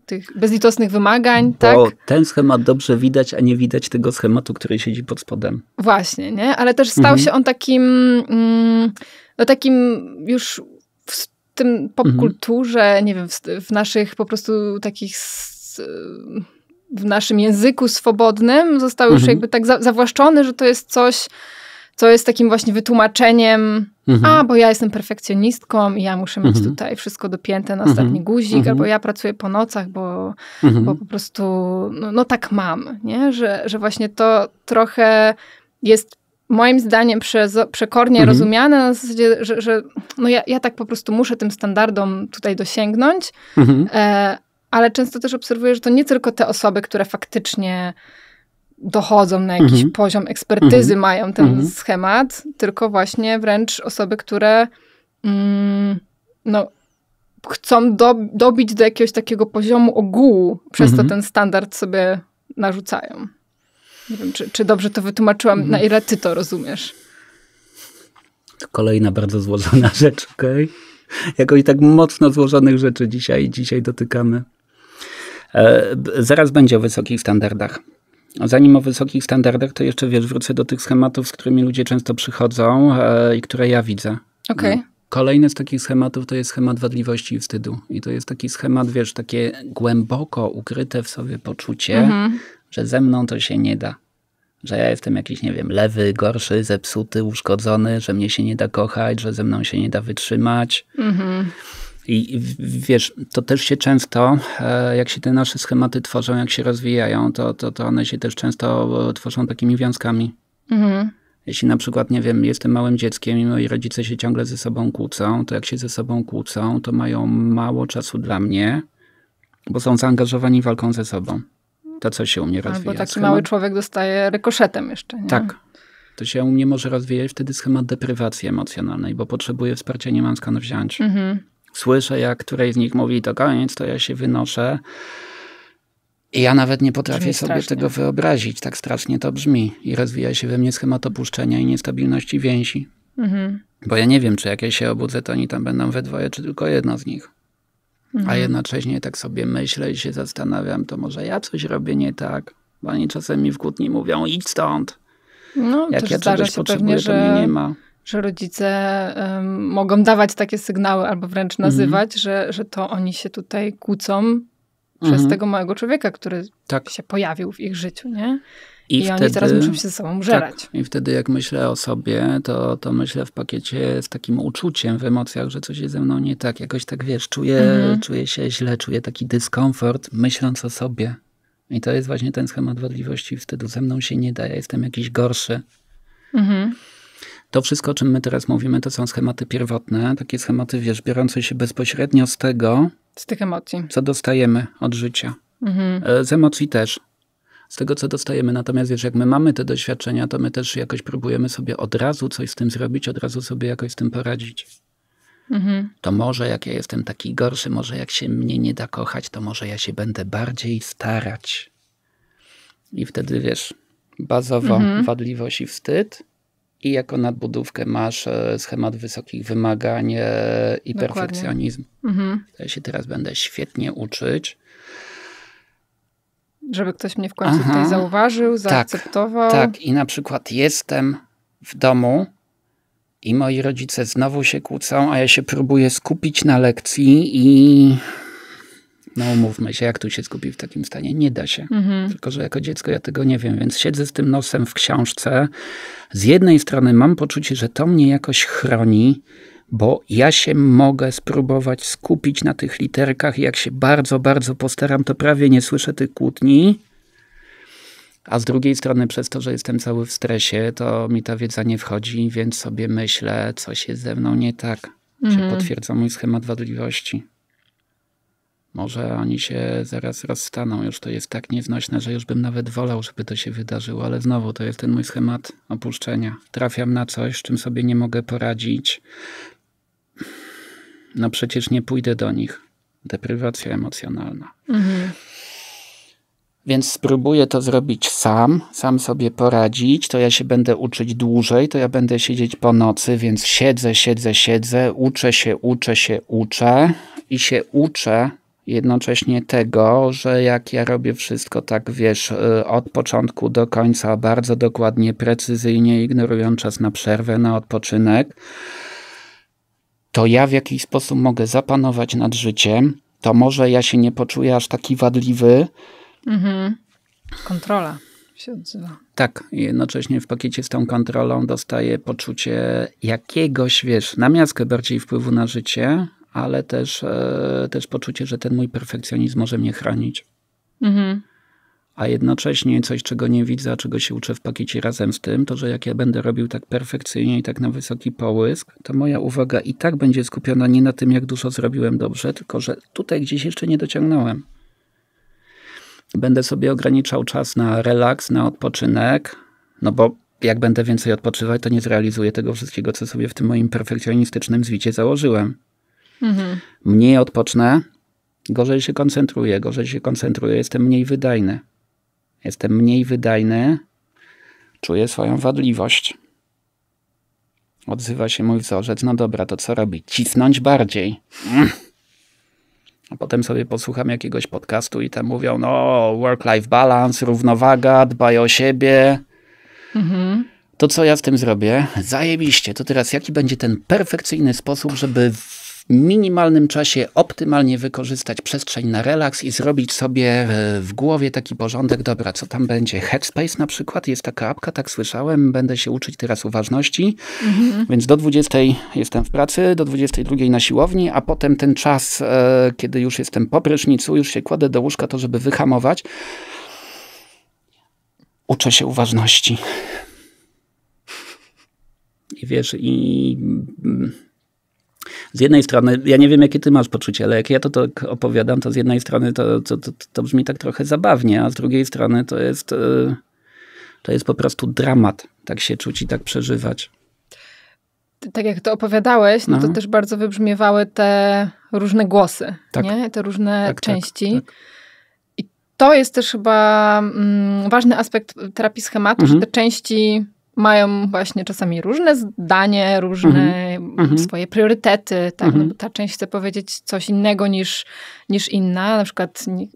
A: tych bezlitosnych wymagań. Bo
B: tak? ten schemat dobrze widać, a nie widać tego schematu, który siedzi pod spodem.
A: Właśnie, nie? Ale też stał mhm. się on takim. Mm, no takim już w tym popkulturze, mhm. nie wiem, w, w, naszych po prostu takich... Z, w naszym języku swobodnym został już mhm. jakby tak za, zawłaszczony, że to jest coś, co jest takim właśnie wytłumaczeniem, mhm. a bo ja jestem perfekcjonistką i ja muszę mieć mhm. tutaj wszystko dopięte na ostatni mhm. guzik, mhm. albo ja pracuję po nocach, bo, bo po prostu no, no, tak mam, nie? Że, że właśnie to trochę jest moim zdaniem przez, przekornie mhm. rozumiane, na zasadzie, że, że no ja, ja, tak po prostu muszę tym standardom tutaj dosięgnąć, mhm. e, ale często też obserwuję, że to nie tylko te osoby, które faktycznie dochodzą na jakiś mhm. poziom ekspertyzy, mhm. mają ten mhm. schemat, tylko właśnie wręcz osoby, które mm, no, chcą do, dobić do jakiegoś takiego poziomu ogółu, przez to mhm. ten standard sobie narzucają. Nie wiem, czy, czy dobrze to wytłumaczyłam, na mhm. ile ty to rozumiesz.
B: To kolejna bardzo złożona rzecz, okej? Okay? Jakoś tak mocno złożonych rzeczy dzisiaj, dzisiaj dotykamy. E, zaraz będzie o wysokich standardach. Zanim o wysokich standardach, to jeszcze wiesz, wrócę do tych schematów, z którymi ludzie często przychodzą e, i które ja widzę. Okej. Okay. No, kolejny z takich schematów to jest schemat wadliwości i wstydu. I to jest taki schemat, wiesz, takie głęboko ukryte w sobie poczucie, mm -hmm że ze mną to się nie da. Że ja jestem jakiś, nie wiem, lewy, gorszy, zepsuty, uszkodzony, że mnie się nie da kochać, że ze mną się nie da wytrzymać. Mhm. I wiesz, to też się często, e, jak się te nasze schematy tworzą, jak się rozwijają, to, to, to one się też często e, tworzą takimi wiązkami. Mhm. Jeśli na przykład, nie wiem, jestem małym dzieckiem i moi rodzice się ciągle ze sobą kłócą, to jak się ze sobą kłócą, to mają mało czasu dla mnie, bo są zaangażowani walką ze sobą. To, co się u mnie rozwija. Albo taki schemat... mały
A: człowiek dostaje rykoszetem jeszcze. Nie? Tak.
B: To się u mnie może rozwijać wtedy schemat deprywacji emocjonalnej, bo potrzebuję wsparcia, nie mam skąd wziąć. Mhm. Słyszę, jak której z nich mówi, to koniec, to ja się wynoszę. I ja nawet nie potrafię sobie tego wyobrazić. Tak strasznie to brzmi. I rozwija się we mnie schemat opuszczenia i niestabilności więzi. Mhm. Bo ja nie wiem, czy jak ja się obudzę, to oni tam będą we dwoje, czy tylko jedno z nich. A mhm. jednocześnie tak sobie myślę i się zastanawiam, to może ja coś robię nie tak. Bo oni czasem mi w kłótni mówią, idź stąd.
A: No, Jak ja czegoś potrzebuję, pewnie, że... mnie nie ma że rodzice um, mogą dawać takie sygnały albo wręcz mhm. nazywać, że, że to oni się tutaj kłócą przez mhm. tego małego człowieka, który tak. się pojawił w ich życiu, nie? I, I wtedy, oni teraz muszą się ze sobą tak, żerać.
B: Tak, I wtedy jak myślę o sobie, to, to myślę w pakiecie z takim uczuciem, w emocjach, że coś jest ze mną nie tak. Jakoś tak, wiesz, czuję, mhm. czuję się źle, czuję taki dyskomfort myśląc o sobie. I to jest właśnie ten schemat wadliwości Wtedy Ze mną się nie da, ja jestem jakiś gorszy. Mhm. To wszystko, o czym my teraz mówimy, to są schematy pierwotne, takie schematy, wiesz, biorące się bezpośrednio z tego,
A: z tych emocji, co
B: dostajemy od życia. Mhm. E, z emocji też z tego, co dostajemy. Natomiast wiesz, jak my mamy te doświadczenia, to my też jakoś próbujemy sobie od razu coś z tym zrobić, od razu sobie jakoś z tym poradzić. Mhm. To może jak ja jestem taki gorszy, może jak się mnie nie da kochać, to może ja się będę bardziej starać. I wtedy wiesz, bazowo mhm. wadliwość i wstyd, i jako nadbudówkę masz e, schemat wysokich wymagań e, i Dokładnie. perfekcjonizm. Mhm. Ja się teraz będę świetnie uczyć,
A: żeby ktoś mnie w końcu Aha, tutaj zauważył, tak, zaakceptował. Tak,
B: tak, i na przykład jestem w domu i moi rodzice znowu się kłócą, a ja się próbuję skupić na lekcji i no mówmy się, jak tu się skupi w takim stanie? Nie da się. Mhm. Tylko, że jako dziecko ja tego nie wiem, więc siedzę z tym nosem w książce. Z jednej strony mam poczucie, że to mnie jakoś chroni, bo ja się mogę spróbować skupić na tych literkach. Jak się bardzo, bardzo postaram, to prawie nie słyszę tych kłótni. A z drugiej strony, przez to, że jestem cały w stresie, to mi ta wiedza nie wchodzi, więc sobie myślę, coś jest ze mną nie tak. Mhm. Czy potwierdza mój schemat wadliwości? Może oni się zaraz rozstaną. Już to jest tak nieznośne, że już bym nawet wolał, żeby to się wydarzyło, ale znowu to jest ten mój schemat opuszczenia. Trafiam na coś, z czym sobie nie mogę poradzić no przecież nie pójdę do nich. Deprywacja emocjonalna. Mhm. Więc spróbuję to zrobić sam, sam sobie poradzić, to ja się będę uczyć dłużej, to ja będę siedzieć po nocy, więc siedzę, siedzę, siedzę, uczę się, uczę się, uczę i się uczę jednocześnie tego, że jak ja robię wszystko tak, wiesz, y, od początku do końca, bardzo dokładnie, precyzyjnie, ignorując czas na przerwę, na odpoczynek, to ja w jakiś sposób mogę zapanować nad życiem, to może ja się nie poczuję aż taki wadliwy.
A: Mhm. Kontrola się odzywa.
B: Tak, jednocześnie w pakiecie z tą kontrolą dostaję poczucie jakiegoś, wiesz, namiastkę bardziej wpływu na życie, ale też, e, też poczucie, że ten mój perfekcjonizm może mnie chronić. Mhm a jednocześnie coś, czego nie widzę, a czego się uczę w pakiecie razem z tym, to że jak ja będę robił tak perfekcyjnie i tak na wysoki połysk, to moja uwaga i tak będzie skupiona nie na tym, jak dużo zrobiłem dobrze, tylko że tutaj gdzieś jeszcze nie dociągnąłem. Będę sobie ograniczał czas na relaks, na odpoczynek, no bo jak będę więcej odpoczywać, to nie zrealizuję tego wszystkiego, co sobie w tym moim perfekcjonistycznym zwicie założyłem. Mhm. Mniej odpocznę, gorzej się koncentruję, gorzej się koncentruję, jestem mniej wydajny. Jestem mniej wydajny, czuję swoją wadliwość. Odzywa się mój wzorzec. No dobra, to co robi? Cisnąć bardziej. Mm. A potem sobie posłucham jakiegoś podcastu i tam mówią, no, work-life balance, równowaga, dbaj o siebie. Mhm. To co ja z tym zrobię? Zajebiście. To teraz jaki będzie ten perfekcyjny sposób, żeby minimalnym czasie optymalnie wykorzystać przestrzeń na relaks i zrobić sobie e, w głowie taki porządek, dobra, co tam będzie. Headspace na przykład, jest taka apka, tak słyszałem, będę się uczyć teraz uważności, mhm. więc do 20 jestem w pracy, do 22 na siłowni, a potem ten czas, e, kiedy już jestem po prysznicu, już się kładę do łóżka, to żeby wyhamować, uczę się uważności. I wiesz, i mm, z jednej strony, ja nie wiem, jakie ty masz poczucie, ale jak ja to tak opowiadam, to z jednej strony to, to, to, to brzmi tak trochę zabawnie, a z drugiej strony to jest, e, to jest po prostu dramat, tak się czuć i tak przeżywać
A: tak jak to opowiadałeś, no, no, to też bardzo wybrzmiewały te różne głosy, tak. nie? te różne tak, tak, części. Tak, I to jest też chyba mm, ważny aspekt terapii schematu, mhm. że te części mają właśnie czasami różne zdanie, różne mhm. mhm. swoje priorytety, tak? No mhm. No ta część chce powiedzieć coś innego niż, niż inna. Na przykład nie,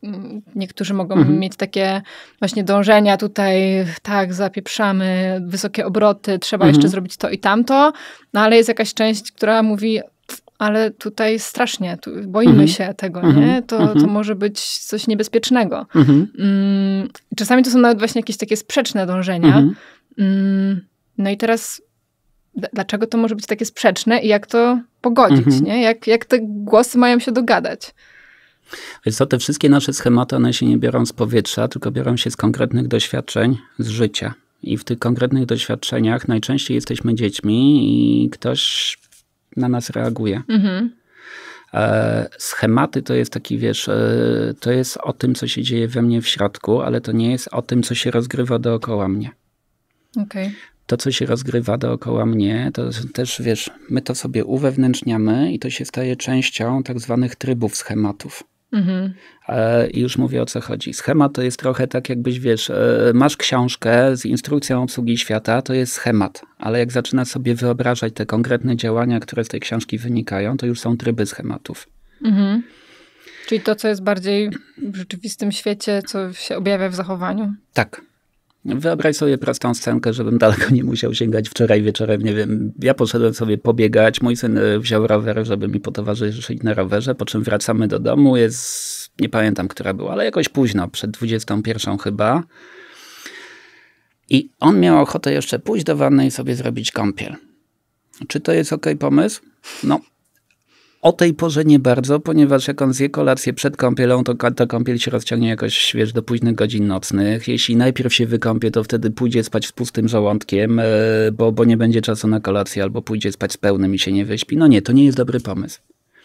A: niektórzy mogą mhm. mieć takie właśnie dążenia tutaj, tak, zapieprzamy wysokie obroty, trzeba mhm. jeszcze zrobić to i tamto, no ale jest jakaś część, która mówi, ale tutaj strasznie, tu boimy mhm. się tego, nie? To, to może być coś niebezpiecznego. Mm, czasami to są nawet właśnie jakieś takie sprzeczne dążenia, Mm, no i teraz, dlaczego to może być takie sprzeczne i jak to pogodzić, mhm. nie? Jak, jak te głosy mają się dogadać?
B: Więc to te wszystkie nasze schematy, one się nie biorą z powietrza, tylko biorą się z konkretnych doświadczeń z życia. I w tych konkretnych doświadczeniach najczęściej jesteśmy dziećmi i ktoś na nas reaguje. Mhm. E, schematy to jest taki, wiesz, e, to jest o tym, co się dzieje we mnie w środku, ale to nie jest o tym, co się rozgrywa dookoła mnie. Okay. To, co się rozgrywa dookoła mnie, to też, wiesz, my to sobie uwewnętrzniamy i to się staje częścią tak zwanych trybów schematów. Mhm. E, I już mówię o co chodzi. Schemat to jest trochę tak, jakbyś wiesz, e, masz książkę z instrukcją obsługi świata, to jest schemat, ale jak zaczynasz sobie wyobrażać te konkretne działania, które z tej książki wynikają, to już są tryby schematów.
A: Mhm. Czyli to, co jest bardziej w rzeczywistym świecie, co się objawia w zachowaniu?
B: Tak. Wyobraź sobie prostą scenkę, żebym daleko nie musiał sięgać wczoraj wieczorem, nie wiem, ja poszedłem sobie pobiegać, mój syn e, wziął rower, żeby mi potowarzyszyć na rowerze, po czym wracamy do domu, jest, nie pamiętam, która była, ale jakoś późno, przed 21 chyba. I on miał ochotę jeszcze pójść do wanny i sobie zrobić kąpiel. Czy to jest ok pomysł? No, o tej porze nie bardzo, ponieważ jak on zje kolację przed kąpielą, to ta kąpiel się rozciągnie jakoś, wiesz, do późnych godzin nocnych. Jeśli najpierw się wykąpie, to wtedy pójdzie spać z pustym żołądkiem, e, bo, bo nie będzie czasu na kolację, albo pójdzie spać z pełnym i się nie wyśpi. No nie, to nie jest dobry pomysł.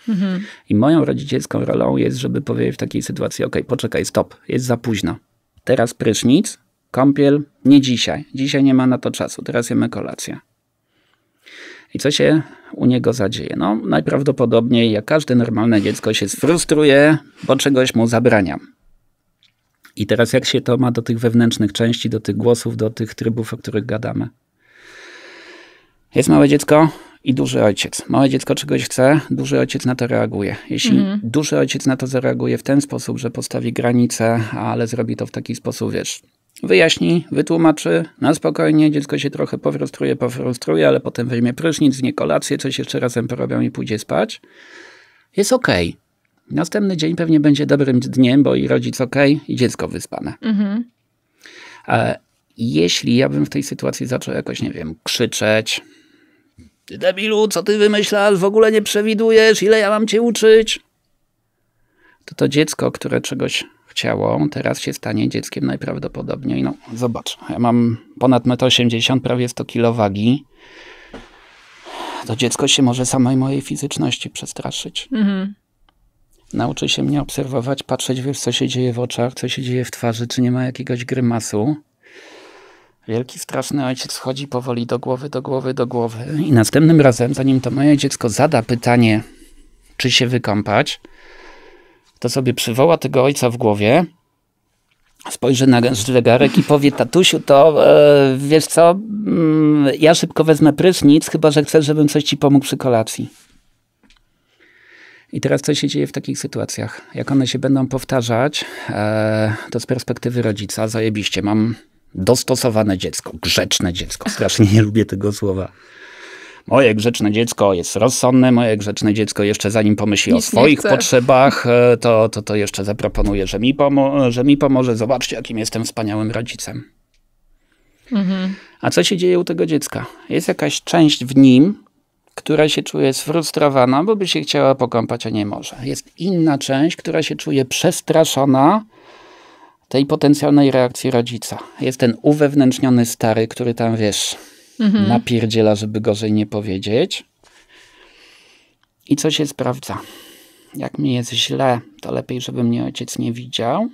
B: Mhm. I moją rodzicielską rolą jest, żeby powiedzieć w takiej sytuacji, ok, poczekaj, stop, jest za późno. Teraz prysznic, kąpiel, nie dzisiaj. Dzisiaj nie ma na to czasu, teraz jemy kolację. I co się u niego zadzieje? No, najprawdopodobniej, jak każde normalne dziecko się sfrustruje, bo czegoś mu zabrania. I teraz jak się to ma do tych wewnętrznych części, do tych głosów, do tych trybów, o których gadamy? Jest małe dziecko i duży ojciec. Małe dziecko czegoś chce, duży ojciec na to reaguje. Jeśli mhm. duży ojciec na to zareaguje w ten sposób, że postawi granice, ale zrobi to w taki sposób, wiesz, wyjaśni, wytłumaczy, na spokojnie, dziecko się trochę powrostruje, powrostruje, ale potem weźmie prysznic, nie kolację, coś jeszcze razem porobią i pójdzie spać. Jest okej. Następny dzień pewnie będzie dobrym dniem, bo i rodzic okej, i dziecko wyspane. Mhm. Ale jeśli ja bym w tej sytuacji zaczął jakoś, nie wiem, krzyczeć, ty debilu, co ty wymyślasz, w ogóle nie przewidujesz, ile ja mam cię uczyć, to to dziecko, które czegoś chciało, teraz się stanie dzieckiem najprawdopodobniej. No, zobacz, ja mam ponad 1,80 m, prawie 100 kg wagi. To dziecko się może samej mojej fizyczności przestraszyć. Mhm. Nauczy się mnie obserwować, patrzeć, wiesz, co się dzieje w oczach, co się dzieje w twarzy, czy nie ma jakiegoś grymasu. Wielki, straszny ojciec schodzi powoli do głowy, do głowy, do głowy. I następnym razem, zanim to moje dziecko zada pytanie, czy się wykąpać, to sobie przywoła tego ojca w głowie, spojrzy na zegarek i powie, tatusiu, to e, wiesz co, mm, ja szybko wezmę prysznic, chyba że chcesz, żebym coś ci pomógł przy kolacji. I teraz co się dzieje w takich sytuacjach? Jak one się będą powtarzać, e, to z perspektywy rodzica, zajebiście, mam dostosowane dziecko, grzeczne dziecko, strasznie nie lubię tego słowa moje grzeczne dziecko jest rozsądne, moje grzeczne dziecko jeszcze zanim pomyśli Nic o swoich potrzebach, e, to, to, to jeszcze zaproponuje, że mi, pomo- że mi pomoże. Zobaczcie, jakim jestem wspaniałym rodzicem. Mhm. A co się dzieje u tego dziecka? Jest jakaś część w nim, która się czuje sfrustrowana, bo by się chciała pokąpać, a nie może. Jest inna część, która się czuje przestraszona tej potencjalnej reakcji rodzica. Jest ten uwewnętrzniony stary, który tam wiesz mhm. napierdziela, żeby gorzej nie powiedzieć. I co się sprawdza? Jak mi jest źle, to lepiej, żeby mnie ojciec nie widział,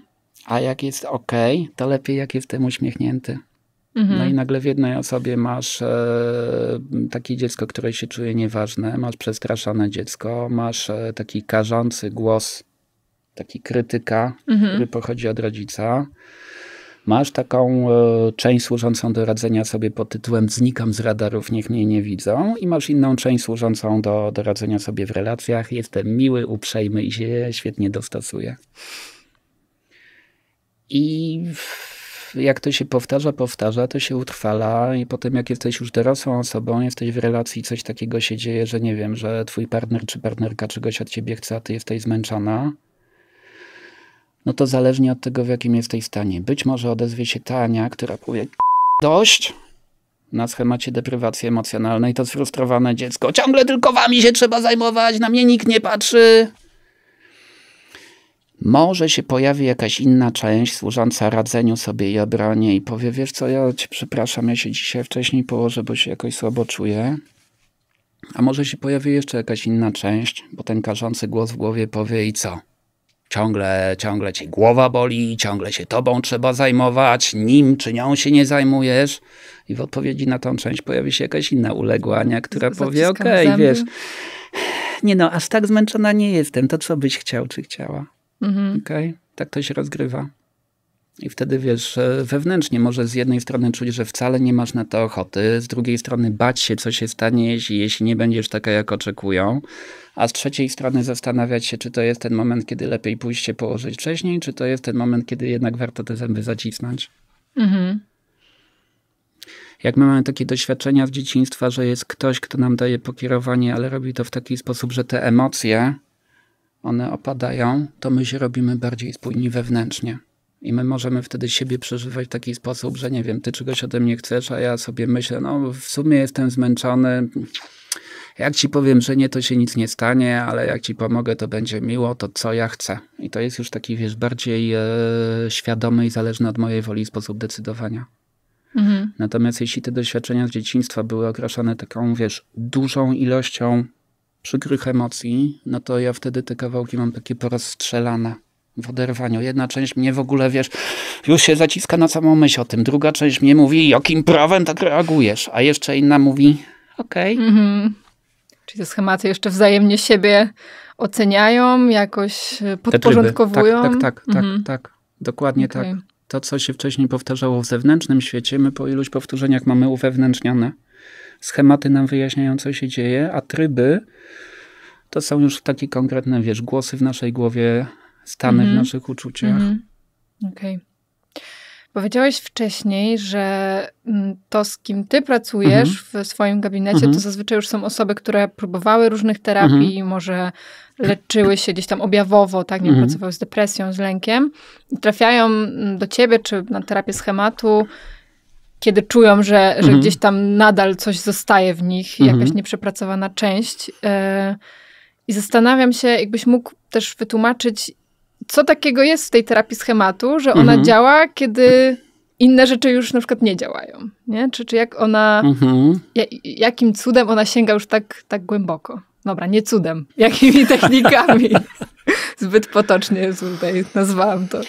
B: a jak jest ok, to lepiej, jak jestem uśmiechnięty. Mhm. No i nagle w jednej osobie masz e, takie dziecko, które się czuje nieważne, masz przestraszone dziecko, masz e, taki karzący głos, taki krytyka, mhm. który pochodzi od rodzica Masz taką e, część służącą do radzenia sobie pod tytułem Znikam z radarów, niech mnie nie widzą, i masz inną część służącą do, do radzenia sobie w relacjach. Jestem miły, uprzejmy i się świetnie dostosuję. I jak to się powtarza, powtarza, to się utrwala i potem jak jesteś już dorosłą osobą, jesteś w relacji, coś takiego się dzieje, że nie wiem, że twój partner czy partnerka czegoś od ciebie chce, a ty jesteś zmęczona no to zależnie od tego, w jakim jesteś stanie. Być może odezwie się Tania, która powie dość na schemacie deprywacji emocjonalnej, to sfrustrowane dziecko. Ciągle tylko wami się trzeba zajmować, na mnie nikt nie patrzy. Może się pojawi jakaś inna część służąca radzeniu sobie i obranie i powie, wiesz co, ja cię przepraszam, ja się dzisiaj wcześniej położę, bo się jakoś słabo czuję. A może się pojawi jeszcze jakaś inna część, bo ten karzący głos w głowie powie i co? Ciągle, ciągle cię głowa boli, ciągle się tobą trzeba zajmować, nim czy nią się nie zajmujesz. I w odpowiedzi na tą część pojawi się jakaś inna uległania, która Zaciskam powie, okej, okay, wiesz, nie no, aż tak zmęczona nie jestem, to co byś chciał czy chciała. Mhm. Okay? Tak to się rozgrywa. I wtedy wiesz, wewnętrznie może z jednej strony czuć, że wcale nie masz na to ochoty, z drugiej strony bać się, co się stanie, jeśli, nie będziesz taka, jak oczekują, a z trzeciej strony zastanawiać się, czy to jest ten moment, kiedy lepiej pójść się położyć wcześniej, czy to jest ten moment, kiedy jednak warto te zęby zacisnąć. Mhm. Jak my mamy takie doświadczenia z dzieciństwa, że jest ktoś, kto nam daje pokierowanie, ale robi to w taki sposób, że te emocje, one opadają, to my się robimy bardziej spójni wewnętrznie. I my możemy wtedy siebie przeżywać w taki sposób, że nie wiem, ty czegoś ode mnie chcesz, a ja sobie myślę, no w sumie jestem zmęczony. Jak ci powiem, że nie, to się nic nie stanie, ale jak ci pomogę, to będzie miło, to co ja chcę. I to jest już taki, wiesz, bardziej e, świadomy i zależny od mojej woli sposób decydowania. Mhm. Natomiast jeśli te doświadczenia z dzieciństwa były okraszane taką, wiesz, dużą ilością przykrych emocji, no to ja wtedy te kawałki mam takie porozstrzelane w oderwaniu. Jedna część mnie w ogóle, wiesz, już się zaciska na samą myśl o tym. Druga część mnie mówi, jakim prawem tak reagujesz? A jeszcze inna mówi,
A: okej. Okay. Mhm. Czyli te schematy jeszcze wzajemnie siebie oceniają, jakoś e, podporządkowują. Tak, tak, tak, tak, mhm. tak.
B: Dokładnie okay. tak. To, co się wcześniej powtarzało w zewnętrznym świecie, my po iluś powtórzeniach mamy uwewnętrznione. Schematy nam wyjaśniają, co się dzieje, a tryby to są już takie konkretne, wiesz, głosy w naszej głowie, stany mm -hmm. w mhm. naszych uczuciach. Mm
A: -hmm. Okej. Okay. Powiedziałeś wcześniej, że mm, to, z kim ty pracujesz mhm. w swoim gabinecie, to mhm. zazwyczaj już są osoby, które próbowały różnych terapii, mhm. może leczyły się gdzieś tam objawowo, tak, nie pracowały z depresją, z lękiem, i trafiają mm, do ciebie czy na terapię schematu, kiedy czują, że, że gdzieś tam nadal coś zostaje w nich, jakaś nieprzepracowana część. E, I zastanawiam się, jakbyś mógł też wytłumaczyć, co takiego jest w tej terapii schematu, że ona mhm. działa, kiedy inne rzeczy już na przykład nie działają? Nie? Czy, czy jak ona, mhm. jakim cudem ona sięga już tak, tak głęboko? Dobra, nie cudem, jakimi technikami? Zbyt potocznie tutaj nazwałam to.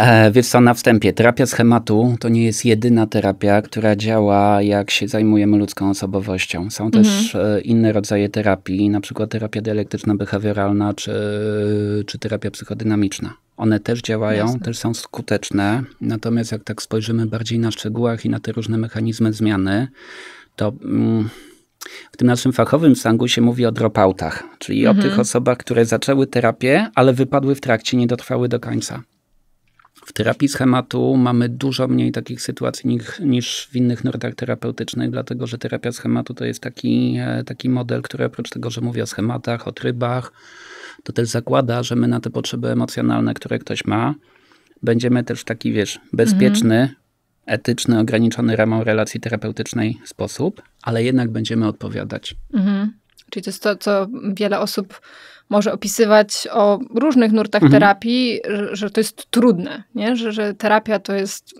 B: E, wiesz co, na wstępie, terapia schematu to nie jest jedyna terapia, która działa, jak się zajmujemy ludzką osobowością. Są mhm. też inne rodzaje terapii, na przykład terapia dialektyczna, behawioralna, czy, czy terapia psychodynamiczna. One też działają, Jasne. też są skuteczne, natomiast jak tak spojrzymy bardziej na szczegółach i na te różne mechanizmy zmiany, to... Mm, w tym naszym fachowym sangu się mówi o dropoutach, czyli mhm. o tych osobach, które zaczęły terapię, ale wypadły w trakcie, nie dotrwały do końca. W terapii schematu mamy dużo mniej takich sytuacji niż, niż w innych nurtach terapeutycznych, dlatego że terapia schematu to jest taki, e, taki model, który oprócz tego, że mówi o schematach, o trybach, to też zakłada, że my na te potrzeby emocjonalne, które ktoś ma, będziemy też w taki, wiesz, bezpieczny, mhm. etyczny, ograniczony ramą relacji terapeutycznej sposób, ale jednak będziemy odpowiadać.
A: Mhm. Czyli to jest to, co wiele osób może opisywać o różnych nurtach mhm. terapii, że, że, to jest trudne, nie? Że, że terapia to jest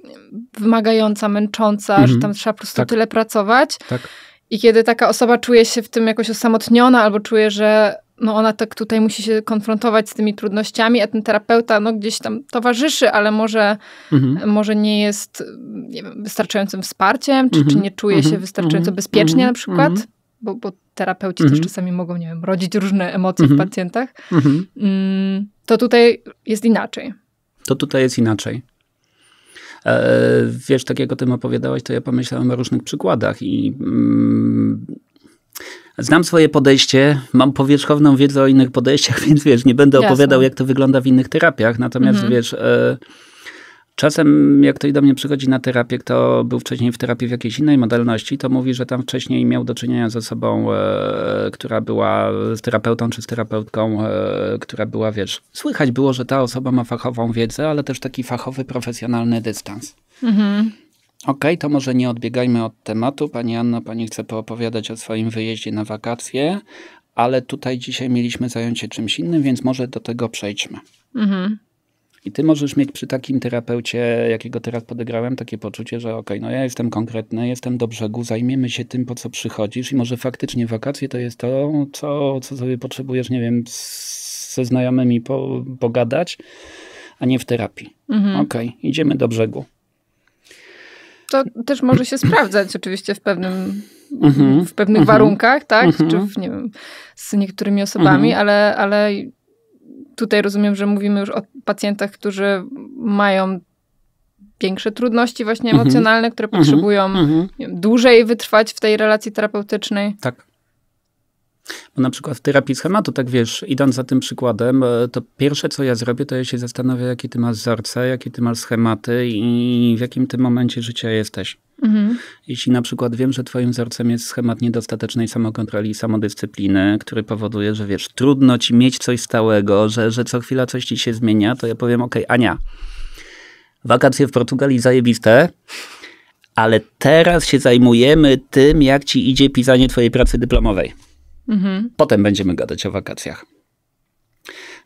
A: wymagająca, męcząca, mhm. że tam trzeba po prostu tak. tyle pracować. Tak. I kiedy taka osoba czuje się w tym jakoś osamotniona albo czuje, że no ona tak tutaj musi się konfrontować z tymi trudnościami, a ten terapeuta no gdzieś tam towarzyszy, ale może, mhm. może nie jest nie wiem, wystarczającym wsparciem, czy, mhm. czy nie czuje mhm. się wystarczająco mhm. bezpiecznie na mhm. przykład. Mhm bo, bo terapeuci mhm. też czasami mogą, nie wiem, rodzić różne emocje mhm. w pacjentach, mhm. Mm, to tutaj jest inaczej.
B: To tutaj jest inaczej. E, wiesz, tak jak o tym opowiadałaś, to ja pomyślałem o różnych przykładach i mm, znam swoje podejście, mam powierzchowną wiedzę o innych podejściach, więc wiesz, nie będę Jasne. opowiadał, jak to wygląda w innych terapiach, natomiast mhm. wiesz... E, Czasem, jak ktoś do mnie przychodzi na terapię, kto był wcześniej w terapii w jakiejś innej modalności, to mówi, że tam wcześniej miał do czynienia z osobą, e, która była z terapeutą czy z terapeutką, e, która była, wiesz, słychać było, że ta osoba ma fachową wiedzę, ale też taki fachowy, profesjonalny dystans. Mhm. Okej, okay, to może nie odbiegajmy od tematu. Pani Anna, pani chce poopowiadać o swoim wyjeździe na wakacje, ale tutaj dzisiaj mieliśmy zająć się czymś innym, więc może do tego przejdźmy. Mhm. I ty możesz mieć przy takim terapeucie, jakiego teraz podegrałem, takie poczucie, że okej, okay, no ja jestem konkretny, jestem do brzegu, zajmiemy się tym, po co przychodzisz i może faktycznie wakacje to jest to, co, co sobie potrzebujesz, nie wiem, ze znajomymi po, pogadać, a nie w terapii. Mhm. Okej, okay, idziemy do brzegu.
A: To też może się sprawdzać oczywiście w pewnym mhm. w pewnych warunkach, tak? Mhm. Czy w, nie wiem, z niektórymi osobami, mhm. ale, ale tutaj rozumiem, że mówimy już o pacjentach, którzy mają większe trudności właśnie mhm. emocjonalne, mm -hmm. które mhm. potrzebują mm -hmm. dłużej wytrwać w tej relacji terapeutycznej.
B: Tak. Bo na przykład w terapii schematu, tak wiesz, idąc za tym przykładem, e, to pierwsze, co ja zrobię, to ja się zastanowię, jakie ty masz wzorce, jakie ty masz schematy i w jakim tym momencie życia jesteś. Mhm. Jeśli na przykład wiem, że twoim wzorcem jest schemat niedostatecznej samokontroli i samodyscypliny, który powoduje, że wiesz, trudno ci mieć coś stałego, że, że co chwila coś ci się zmienia, to ja powiem, okej, okay, Ania, wakacje w Portugalii zajebiste, ale teraz się zajmujemy tym, jak ci idzie pisanie twojej pracy dyplomowej. Mhm. Potem będziemy gadać o wakacjach.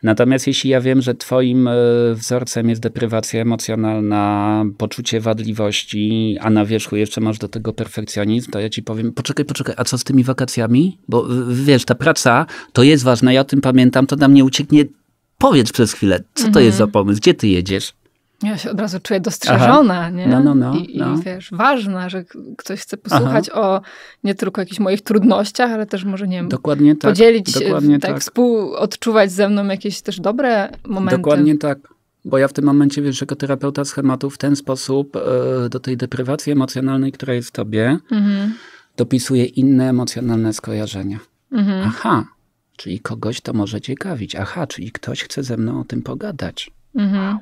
B: Natomiast jeśli ja wiem, że Twoim e, wzorcem jest deprywacja emocjonalna, poczucie wadliwości, a na wierzchu jeszcze masz do tego perfekcjonizm, to ja Ci powiem: poczekaj, poczekaj, a co z tymi wakacjami? Bo wiesz, ta praca to jest ważna, ja o tym pamiętam, to na mnie ucieknie. Powiedz przez chwilę, co to mhm. jest za pomysł, gdzie Ty jedziesz?
A: Ja się od razu czuję dostrzeżona, Aha. nie? No, no, no, I, no. I wiesz, ważna, że ktoś chce posłuchać Aha. o nie tylko jakichś moich trudnościach, ale też może, nie wiem, Dokładnie tak. podzielić, Dokładnie tak, tak, współodczuwać ze mną jakieś też dobre momenty. Dokładnie
B: tak. Bo ja w tym momencie, wiesz, jako terapeuta schematu w ten sposób yy, do tej deprywacji emocjonalnej, która jest w tobie, mhm. dopisuję inne emocjonalne skojarzenia. Mhm. Aha, czyli kogoś to może ciekawić. Aha, czyli ktoś chce ze mną o tym pogadać.
A: Mhm. Wow.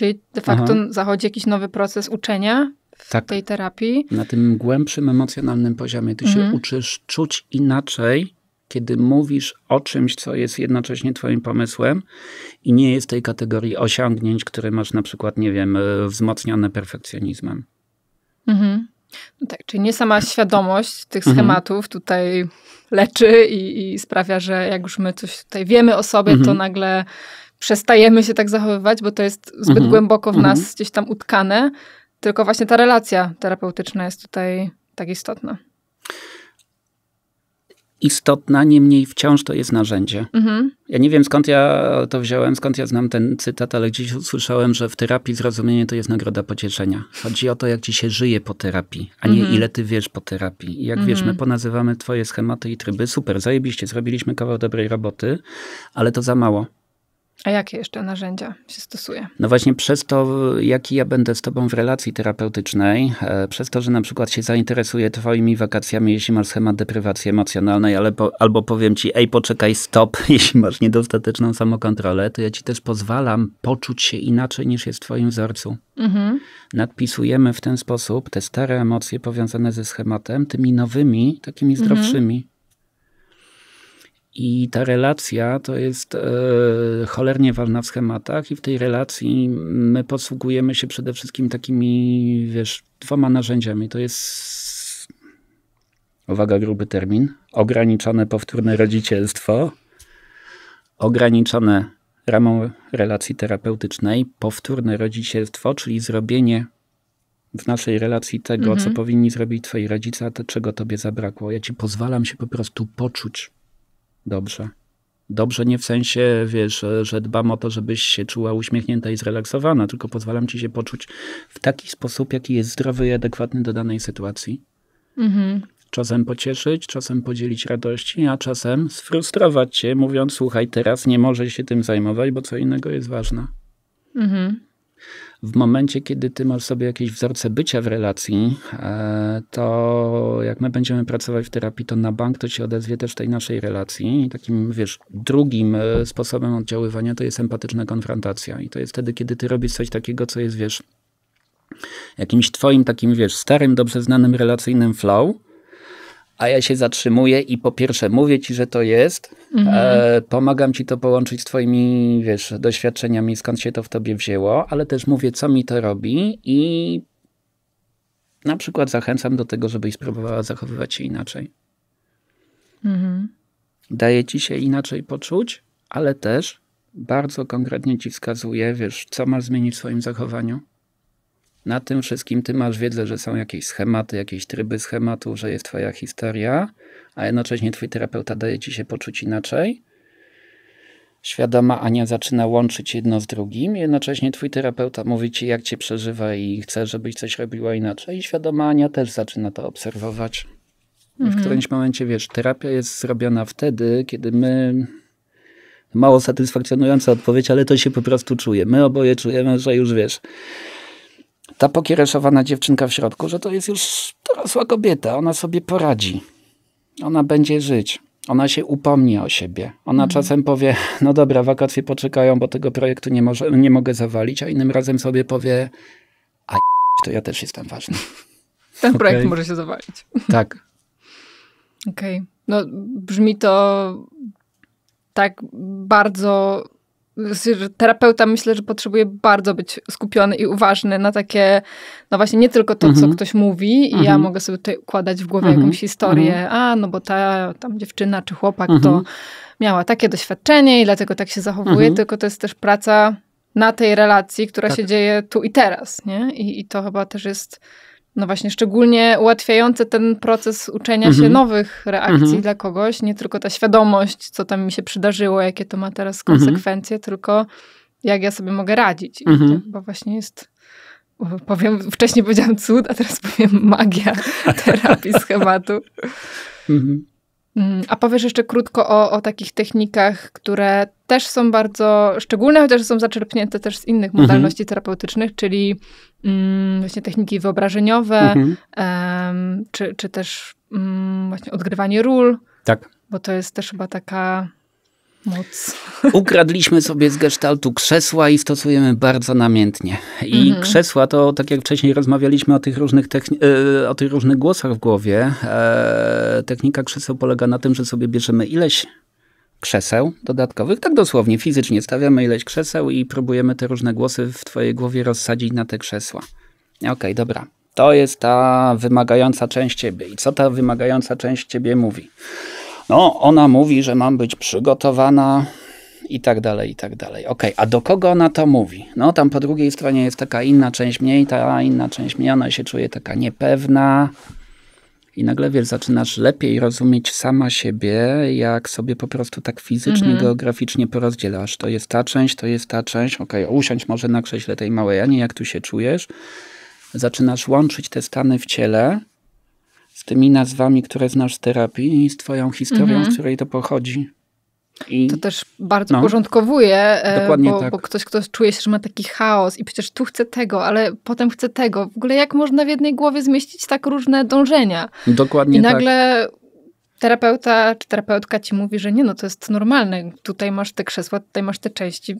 A: Czyli de facto Aha. zachodzi jakiś nowy proces uczenia w tak. tej terapii.
B: Na tym głębszym emocjonalnym poziomie ty mhm. się uczysz czuć inaczej, kiedy mówisz o czymś, co jest jednocześnie twoim pomysłem i nie jest tej kategorii osiągnięć, które masz na przykład, nie wiem, e, wzmocnione perfekcjonizmem.
A: Mhm. No tak, czyli nie sama świadomość tych mhm. schematów mhm. tutaj leczy i, i, sprawia, że jak już my coś tutaj wiemy o sobie, to mhm. nagle przestajemy się tak zachowywać, bo to jest zbyt mhm. głęboko w nas mhm. gdzieś tam utkane, tylko właśnie ta relacja terapeutyczna jest tutaj tak istotna.
B: Istotna, niemniej wciąż to jest narzędzie. Mhm. Ja nie wiem skąd ja to wziąłem, skąd ja znam ten cytat, ale gdzieś usłyszałem, że w terapii zrozumienie to jest nagroda pocieszenia. Chodzi o to, jak ci się żyje po terapii, a nie mhm. ile ty wiesz po terapii. I jak wiesz, my mhm. ponazywamy twoje schematy i tryby. Super, zajebiście, zrobiliśmy kawał dobrej roboty, ale to za mało.
A: A jakie jeszcze narzędzia się stosuje?
B: No właśnie przez to, jaki ja będę z tobą w relacji terapeutycznej, e, przez to, że na przykład się zainteresuję twoimi wakacjami, jeśli masz schemat deprywacji emocjonalnej, ale po, albo powiem ci, ej poczekaj, stop, jeśli masz niedostateczną samokontrolę, to ja ci też pozwalam poczuć się inaczej niż jest w twoim wzorcu. Mhm. Nadpisujemy w ten sposób te stare emocje powiązane ze schematem, tymi nowymi, takimi mhm. zdrowszymi. Mhm. I ta relacja to jest e, cholernie ważna w schematach, i w tej relacji my posługujemy się przede wszystkim takimi, wiesz, dwoma narzędziami. To jest, uwaga, gruby termin, ograniczone powtórne rodzicielstwo, ograniczone ramą relacji terapeutycznej, powtórne rodzicielstwo, czyli zrobienie w naszej relacji tego, co mhm. powinni zrobić twoi rodzice, a to, czego tobie zabrakło. Ja ci pozwalam się po prostu poczuć dobrze. Dobrze nie w sensie, wiesz, że dbam o to, żebyś się czuła uśmiechnięta i zrelaksowana, tylko pozwalam ci się poczuć w taki sposób, jaki jest zdrowy i adekwatny do danej sytuacji. Mhm. Czasem pocieszyć, czasem podzielić radości, a czasem sfrustrować cię, mówiąc: Słuchaj, teraz nie może się tym zajmować, bo co innego jest ważne. Mhm w momencie, kiedy ty masz sobie jakieś wzorce bycia w relacji, e, to jak my będziemy pracować w terapii, to na bank to się odezwie też tej naszej relacji. I takim, wiesz, drugim e, sposobem oddziaływania to jest empatyczna konfrontacja. I to jest wtedy, kiedy ty robisz coś takiego, co jest, wiesz, jakimś twoim takim, wiesz, starym, dobrze znanym relacyjnym flow, a ja się zatrzymuję i po pierwsze mówię ci, że to jest, mhm. e, pomagam ci to połączyć z twoimi, wiesz, doświadczeniami, skąd się to w tobie wzięło, ale też mówię, co mi to robi i na przykład zachęcam do tego, żebyś spróbowała zachowywać się inaczej. Mhm. Daje ci się inaczej poczuć, ale też bardzo konkretnie ci wskazuje, wiesz, co masz zmienić w swoim zachowaniu na tym wszystkim ty masz wiedzę, że są jakieś schematy, jakieś tryby schematu, że jest twoja historia, a jednocześnie twój terapeuta daje ci się poczuć inaczej. Świadoma Ania zaczyna łączyć jedno z drugim, jednocześnie twój terapeuta mówi ci, jak cię przeżywa i chce, żebyś coś robiła inaczej. I świadoma Ania też zaczyna to obserwować. Mhm. W którymś momencie, wiesz, terapia jest zrobiona wtedy, kiedy my mało satysfakcjonująca odpowiedź, ale to się po prostu czuje. My oboje czujemy, że już wiesz, ta pokiereszowana dziewczynka w środku, że to jest już dorosła kobieta, ona sobie poradzi. Ona będzie żyć. Ona się upomni o siebie. Ona mhm. czasem powie, no dobra, wakacje poczekają, bo tego projektu nie, może, nie mogę zawalić, a innym razem sobie powie, a to ja też jestem ważny. Ten okay. projekt może się
A: zawalić. Tak. Okej. Okay. No brzmi to tak bardzo terapeuta myślę, że potrzebuje bardzo być skupiony i uważny na takie, no właśnie nie tylko to, mhm. co ktoś mówi i mhm. ja mogę sobie tutaj układać w głowie mhm. jakąś historię, mhm. a no bo ta tam dziewczyna czy chłopak to mhm. miała takie doświadczenie i dlatego tak się zachowuje, mhm. tylko to jest też praca na tej relacji, która tak. się dzieje tu i teraz, nie? I, I to chyba też jest no właśnie, szczególnie ułatwiające ten proces uczenia mhm. się nowych reakcji mhm. dla kogoś, nie tylko ta świadomość, co tam mi się przydarzyło, jakie to ma teraz mhm. konsekwencje, mhm. tylko jak ja sobie mogę radzić. Mhm. bo właśnie jest, powiem, wcześniej powiedziałam cud, a teraz powiem magia terapii schematu. Mhm. Mm, a powiesz jeszcze krótko o, o takich technikach, które też są bardzo szczególne, chociaż są zaczerpnięte też z innych mhm. modalności mhm. terapeutycznych, czyli mm, właśnie techniki wyobrażeniowe, mhm. um, czy, czy też mm, właśnie odgrywanie ról. Tak. Bo to jest też chyba taka Moc.
B: Ukradliśmy sobie z gestaltu krzesła i stosujemy bardzo namiętnie. I mhm. krzesła to, tak jak wcześniej rozmawialiśmy o tych różnych, e, o tych różnych głosach w głowie, e technika krzeseł polega na tym, że sobie bierzemy ileś krzeseł dodatkowych, tak dosłownie, fizycznie stawiamy ileś krzeseł i próbujemy te różne głosy w twojej głowie rozsadzić na te krzesła. Okej, okay, dobra. To jest ta wymagająca część ciebie. I co ta wymagająca część ciebie mówi? no ona mówi, że mam być przygotowana i tak dalej, i tak dalej. Okej, okay, a do kogo ona to mówi? No tam po drugiej stronie jest taka inna część mniej, ta inna część mniej, ona się czuje taka niepewna. I nagle, wiesz, zaczynasz lepiej rozumieć sama siebie, jak sobie po prostu tak fizycznie, mm -hmm. geograficznie porozdzielasz. To jest ta część, to jest ta część. Okej, okay, usiądź może na krześle tej małej Ani, jak tu się czujesz. Zaczynasz łączyć te stany w ciele z tymi nazwami, które znasz z terapii i z twoją historią, mhm. z której to
A: pochodzi. I to też bardzo no, porządkowuje, e, bo, tak. bo, ktoś, kto czuje się, że ma taki chaos i przecież tu chce tego, ale potem chce tego. W ogóle jak można w jednej głowie zmieścić tak różne dążenia?
B: Dokładnie I tak. nagle
A: tak. terapeuta czy terapeutka ci mówi, że nie, no to jest normalne. Tutaj masz te krzesła, tutaj masz te części.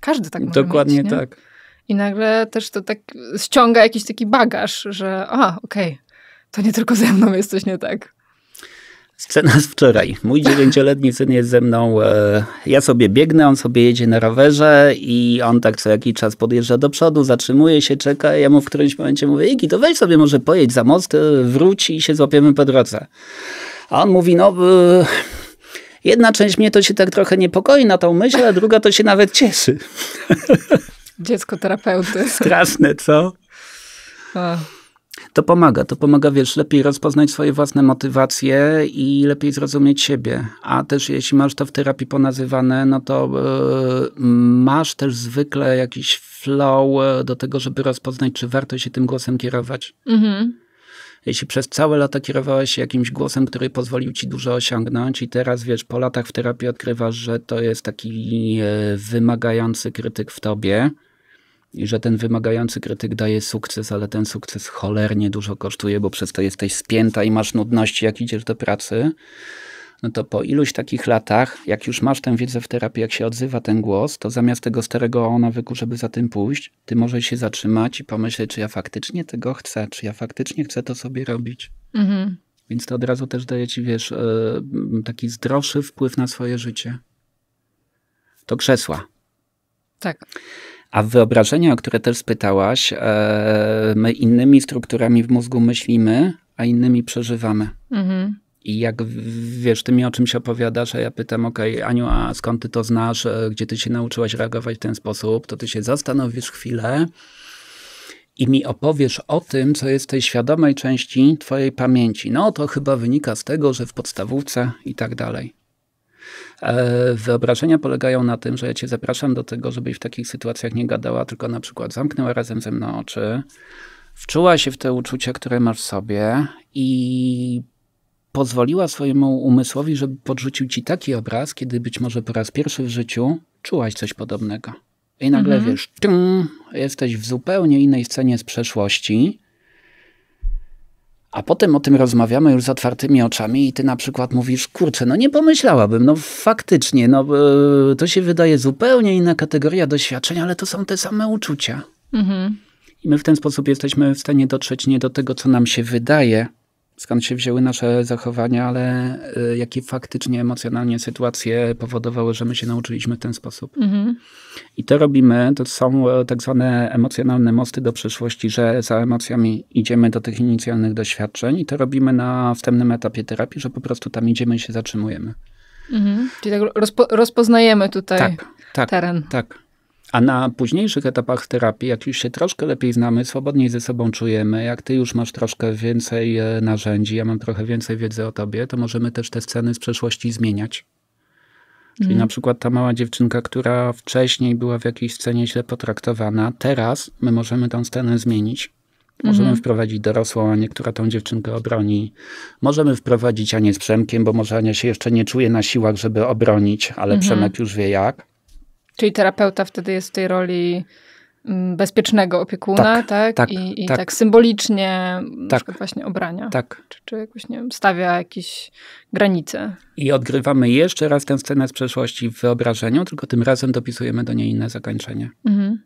A: Każdy tak może Dokładnie mieć, tak. I nagle też to tak ściąga jakiś taki bagaż, że a, okej, okay, to nie tylko ze mną jest coś nie tak.
B: Scena z wczoraj. Mój dziewięcioletni syn jest ze mną. E, ja sobie biegnę, on sobie jedzie na rowerze i on tak co jakiś czas podjeżdża do przodu, zatrzymuje się, czeka. Ja mu w którymś momencie mówię, Iki, to weź sobie może pojedź za most, e, wróci i się złapiemy po drodze. A on mówi, no... E, jedna część mnie to się tak trochę niepokoi na tą myśl, a druga to się nawet cieszy.
A: Dziecko terapeuty. Straszne,
B: co? To pomaga, to pomaga, wiesz, lepiej rozpoznać swoje własne motywacje i lepiej zrozumieć siebie. A też jeśli masz to w terapii ponazywane, no to yy, masz też zwykle jakiś flow e, do tego, żeby rozpoznać, czy warto się tym głosem kierować. Mhm. Jeśli przez całe lata kierowałeś się jakimś głosem, który pozwolił ci dużo osiągnąć i teraz, wiesz, po latach w terapii odkrywasz, że to jest taki e, wymagający krytyk w tobie, i że ten wymagający krytyk daje sukces, ale ten sukces cholernie dużo kosztuje, bo przez to jesteś spięta i masz nudności, jak idziesz do pracy, no to po iluś takich latach, jak już masz tę wiedzę w terapii, jak się odzywa ten głos, to zamiast tego starego nawyku, żeby za tym pójść, ty możesz się zatrzymać i pomyśleć, czy ja faktycznie tego chcę, czy ja faktycznie chcę to sobie robić. Mhm. Więc to od razu też daje ci, wiesz, e, taki zdrowszy wpływ na swoje życie. To krzesła. Tak. A wyobrażenia, o które też spytałaś, e, my innymi strukturami w mózgu myślimy, a innymi przeżywamy. Mhm. I jak wiesz, ty mi o czymś opowiadasz, a ja pytam, okej, Aniu, a skąd ty to znasz, e, gdzie ty się nauczyłaś reagować w ten sposób, to ty się zastanowisz chwilę i mi opowiesz o tym, co jest w tej świadomej części twojej pamięci. No to chyba wynika z tego, że w podstawówce i tak dalej. E, wyobrażenia polegają na tym, że ja cię zapraszam do tego, żebyś w takich sytuacjach nie gadała, tylko na przykład zamknęła razem ze mną oczy, wczuła się w te uczucia, które masz w sobie i pozwoliła swojemu umysłowi, żeby podrzucił ci taki obraz, kiedy być może po raz pierwszy w życiu czułaś coś podobnego.
C: I nagle mhm. wiesz,
B: tym, jesteś w zupełnie innej scenie z przeszłości, a potem o tym rozmawiamy już z otwartymi oczami i ty na przykład mówisz, kurczę, no nie pomyślałabym, no faktycznie, no e, to się wydaje zupełnie inna kategoria doświadczeń, ale to są te same uczucia. Mhm. I my w ten sposób jesteśmy w stanie dotrzeć nie do tego, co nam się wydaje, skąd się wzięły nasze zachowania, ale y, jakie faktycznie emocjonalnie sytuacje powodowały, że my się nauczyliśmy w ten sposób. Mhm. I to robimy, to są e, tak zwane emocjonalne mosty do przyszłości, że za emocjami idziemy do tych inicjalnych doświadczeń i to robimy na wstępnym etapie terapii, że po prostu tam idziemy i się zatrzymujemy.
A: Mhm. Czyli tak rozpo rozpoznajemy tutaj tak,
B: tak, teren. Tak. A na późniejszych etapach terapii, jak już się troszkę lepiej znamy, swobodniej ze sobą czujemy, jak ty już masz troszkę więcej e, narzędzi, ja mam trochę więcej wiedzy o tobie, to możemy też te sceny z przeszłości zmieniać. Czyli mm. na przykład ta mała dziewczynka, która wcześniej była w jakiejś scenie źle potraktowana, teraz my możemy tę scenę zmienić. Możemy mm -hmm. wprowadzić dorosłą Anię, która tą dziewczynkę obroni. Możemy wprowadzić Anię z Przemkiem, bo może Ania się jeszcze nie czuje na siłach, żeby obronić, ale mm -hmm. Przemek już wie jak.
A: Czyli terapeuta wtedy jest w tej roli mm, bezpiecznego opiekuna, tak? tak? tak I, i tak. tak. symbolicznie, na tak. przykład właśnie obrania. Tak. Czy, czy jakoś, nie wiem, stawia jakieś granice.
B: I odgrywamy jeszcze raz tę scenę z przeszłości w wyobrażeniu, tylko tym razem dopisujemy do niej inne zakończenie. Mhm.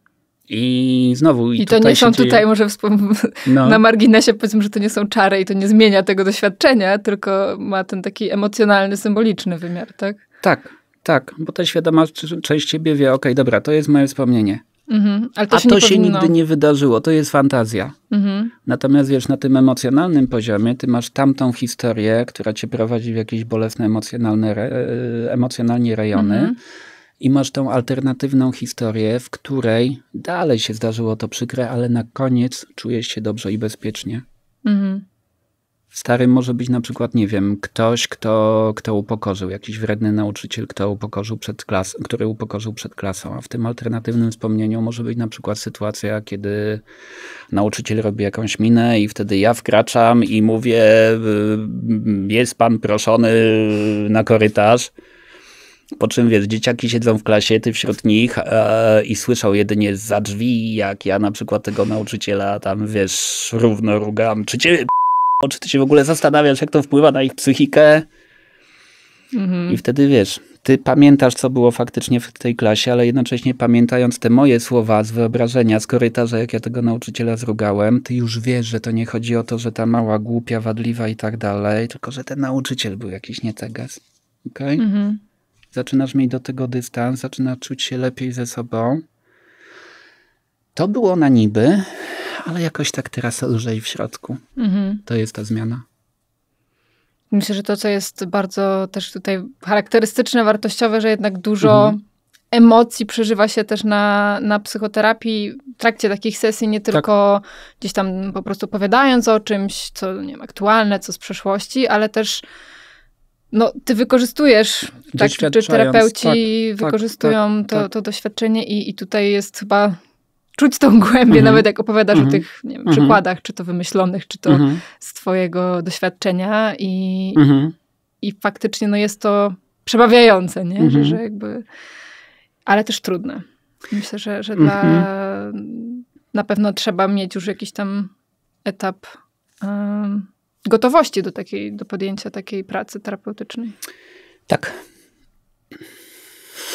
B: I znowu. I, I to nie są tutaj, może
A: wspom- no. na marginesie powiedzmy, że to nie są czary i to nie zmienia tego doświadczenia, tylko ma ten taki emocjonalny, symboliczny wymiar, tak?
B: Tak, tak, bo ta świadoma część ciebie wie, okej, okay, dobra, to jest moje wspomnienie.
C: Mhm, ale to A się to się powinno... nigdy nie
B: wydarzyło, to jest fantazja. Mhm. Natomiast wiesz, na tym emocjonalnym poziomie ty masz tamtą historię, która cię prowadzi w jakieś bolesne emocjonalne, e, emocjonalnie rejony. Mhm. I masz tą alternatywną historię, w której dalej się zdarzyło to przykre, ale na koniec czujesz się dobrze i bezpiecznie. Mhm. Starym może być na przykład, nie wiem, ktoś, kto, kto upokorzył, jakiś wredny nauczyciel, kto upokorzył przed klas, który upokorzył przed klasą, a w tym alternatywnym wspomnieniu może być na przykład sytuacja, kiedy nauczyciel robi jakąś minę i wtedy ja wkraczam i mówię, y, jest pan proszony na korytarz. Po czym wiesz, dzieciaki siedzą w klasie, ty wśród nich e, i słyszał jedynie za drzwi, jak ja na przykład tego nauczyciela tam wiesz, równo rugam, czy ciebie czy ty się w ogóle zastanawiasz, jak to wpływa na ich psychikę? Mhm. I wtedy wiesz, ty pamiętasz, co było faktycznie w tej klasie, ale jednocześnie pamiętając te moje słowa z wyobrażenia, z korytarza, jak ja tego nauczyciela zrugałem, ty już wiesz, że to nie chodzi o to, że ta mała, głupia, wadliwa i tak dalej, tylko że ten nauczyciel był jakiś nietegas. Okej? Okay? Mhm. Zaczynasz mieć do tego dystans, zaczynasz czuć się lepiej ze sobą. To było na niby, ale jakoś tak teraz lżej w środku. Mhm. To jest ta zmiana.
A: Myślę, że to, co jest bardzo też tutaj charakterystyczne, wartościowe, że jednak dużo mhm. emocji przeżywa się też na, na psychoterapii w trakcie takich sesji, nie tak. tylko tak. gdzieś tam po prostu opowiadając o czymś, co nie wiem, aktualne, co z przeszłości, ale też no, ty wykorzystujesz, tak, czy terapeuci tak, tak, wykorzystują tak, to, tak. to doświadczenie i, i tutaj jest chyba czuć tą głębię, mhm. nawet jak opowiadasz mm o mhm. tych wiem, mhm. przykładach, czy to wymyślonych, czy to z twojego doświadczenia i, i faktycznie no, jest to przebawiające, nie? Że, że jakby, ale też trudne. Myślę, że, że dla, na pewno trzeba mieć już jakiś tam etap um, gotowości do takiej, do podjęcia takiej pracy terapeutycznej. Tak.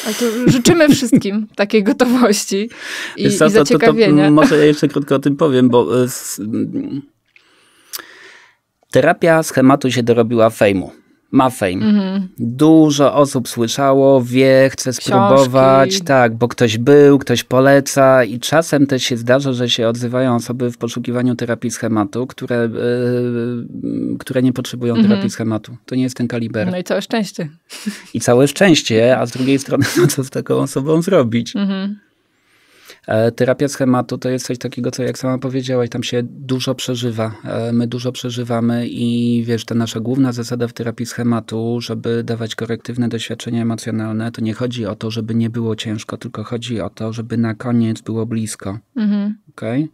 A: Ale to życzymy wszystkim takiej gotowości i, Wiesz, i to, zaciekawienia. To, to, może
B: ja jeszcze krótko o tym powiem, bo z, e, terapia schematu się dorobiła fejmu ma fame. Mhm. Dużo osób słyszało, wie, chce spróbować, Książki. tak, bo ktoś był, ktoś poleca i czasem też się zdarza, że się odzywają osoby w poszukiwaniu terapii schematu, które, yy, które nie potrzebują mhm. terapii schematu. To nie jest ten kaliber.
A: No i całe szczęście.
B: I całe szczęście, a z drugiej strony, no co z taką osobą zrobić? Mhm. E, terapia schematu to jest coś takiego, co jak sama powiedziałaś, tam się dużo przeżywa. E, my dużo przeżywamy i wiesz, ta nasza główna zasada w terapii schematu, żeby dawać korektywne doświadczenia emocjonalne, to nie chodzi o to, żeby nie było ciężko, tylko chodzi o to, żeby na koniec było blisko. Mhm. Okay?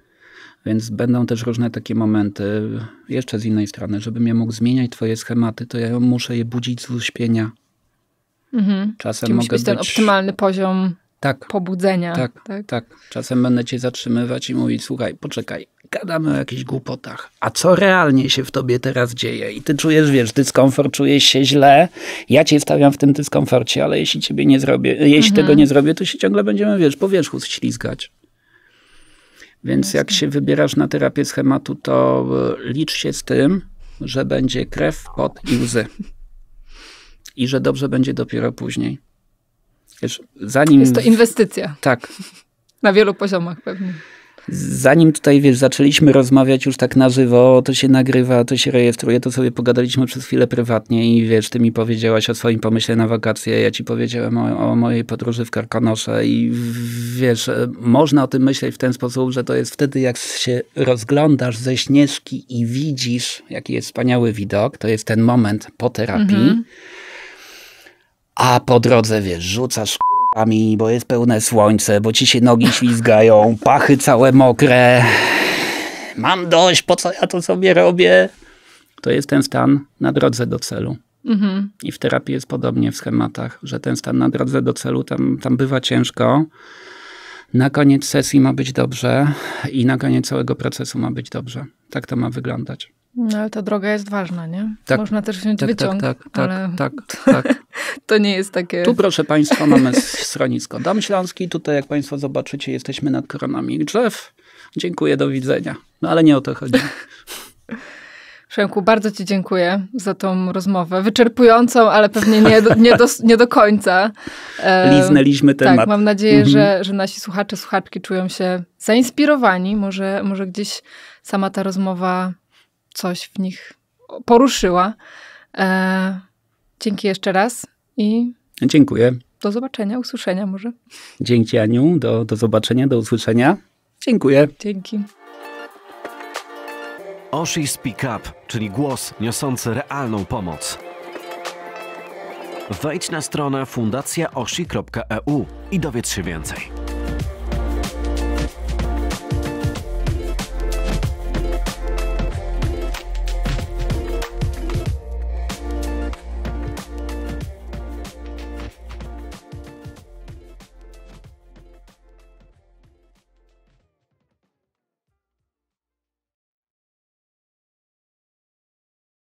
B: Więc będą też różne takie momenty, jeszcze z innej strony, żebym ja mógł zmieniać twoje schematy, to ja muszę je budzić z uśpienia. Mhm. Czasem Czyli mogę być ten optymalny
A: poziom tak, pobudzenia. Tak, tak,
B: tak. Czasem będę cię zatrzymywać i mówić, słuchaj, poczekaj, gadamy o jakichś głupotach. A co realnie się w tobie teraz dzieje? I ty czujesz, wiesz, dyskomfort, czujesz się źle. Ja cię stawiam w tym dyskomforcie, ale jeśli ciebie nie zrobię, jeśli mhm. tego nie zrobię, to się ciągle będziemy, wiesz, po wierzchu ślizgać. Więc jak się wybierasz na terapię schematu, to e, licz się z tym, że będzie krew, pot i łzy. I że dobrze będzie dopiero później. Wiesz, zanim... Jest to inwestycja. Tak.
A: Na wielu poziomach pewnie.
B: Zanim tutaj, wiesz, zaczęliśmy rozmawiać już tak na żywo, to się nagrywa, to się rejestruje, to sobie pogadaliśmy przez chwilę prywatnie i wiesz, ty mi powiedziałaś o swoim pomyśle na wakacje, ja ci powiedziałem o, o mojej podróży w Karkonosze i wiesz, e, można o tym myśleć w ten sposób, że to jest wtedy, jak się rozglądasz ze Śnieżki i widzisz, jaki jest wspaniały widok, to jest ten moment po terapii, mhm a po drodze, wiesz, rzucasz k***ami, bo jest pełne słońce, bo ci się nogi ślizgają, pachy całe mokre. Mam dość, po co ja to sobie robię? To jest ten stan na drodze do celu. Mhm. I w terapii jest podobnie w schematach, że ten stan na drodze do celu tam, tam bywa ciężko. Na koniec sesji ma być dobrze i na koniec całego procesu ma być dobrze. Tak to ma wyglądać.
A: No ale ta droga jest ważna, nie? Tak, Można też wziąć tak, tak wyciąg, tak, tak, ale tak, tak, tak. to nie jest takie... Tu
B: proszę Państwa mamy schronisko Dom Śląski. Tutaj jak Państwo zobaczycie jesteśmy nad koronami drzew. Dziękuję, do widzenia. No ale nie o to chodzi.
A: Przemku, bardzo Ci dziękuję za tą rozmowę. Wyczerpującą, ale pewnie nie do, nie do, nie do końca. E, Liznęliśmy tak, temat. Tak, mam nadzieję, że, mhm. że nasi słuchacze, słuchaczki czują się zainspirowani. Może, może gdzieś sama ta rozmowa coś w nich poruszyła. E, dzięki jeszcze raz i. Dziękuję. Do zobaczenia, usłyszenia może.
B: Dzięki Aniu, do, do zobaczenia, do usłyszenia. Dziękuję. Dzięki. Oshi Speak Up, czyli głos niosący realną pomoc. Wejdź na stronę fundacjaoshi.eu i dowiedz się więcej.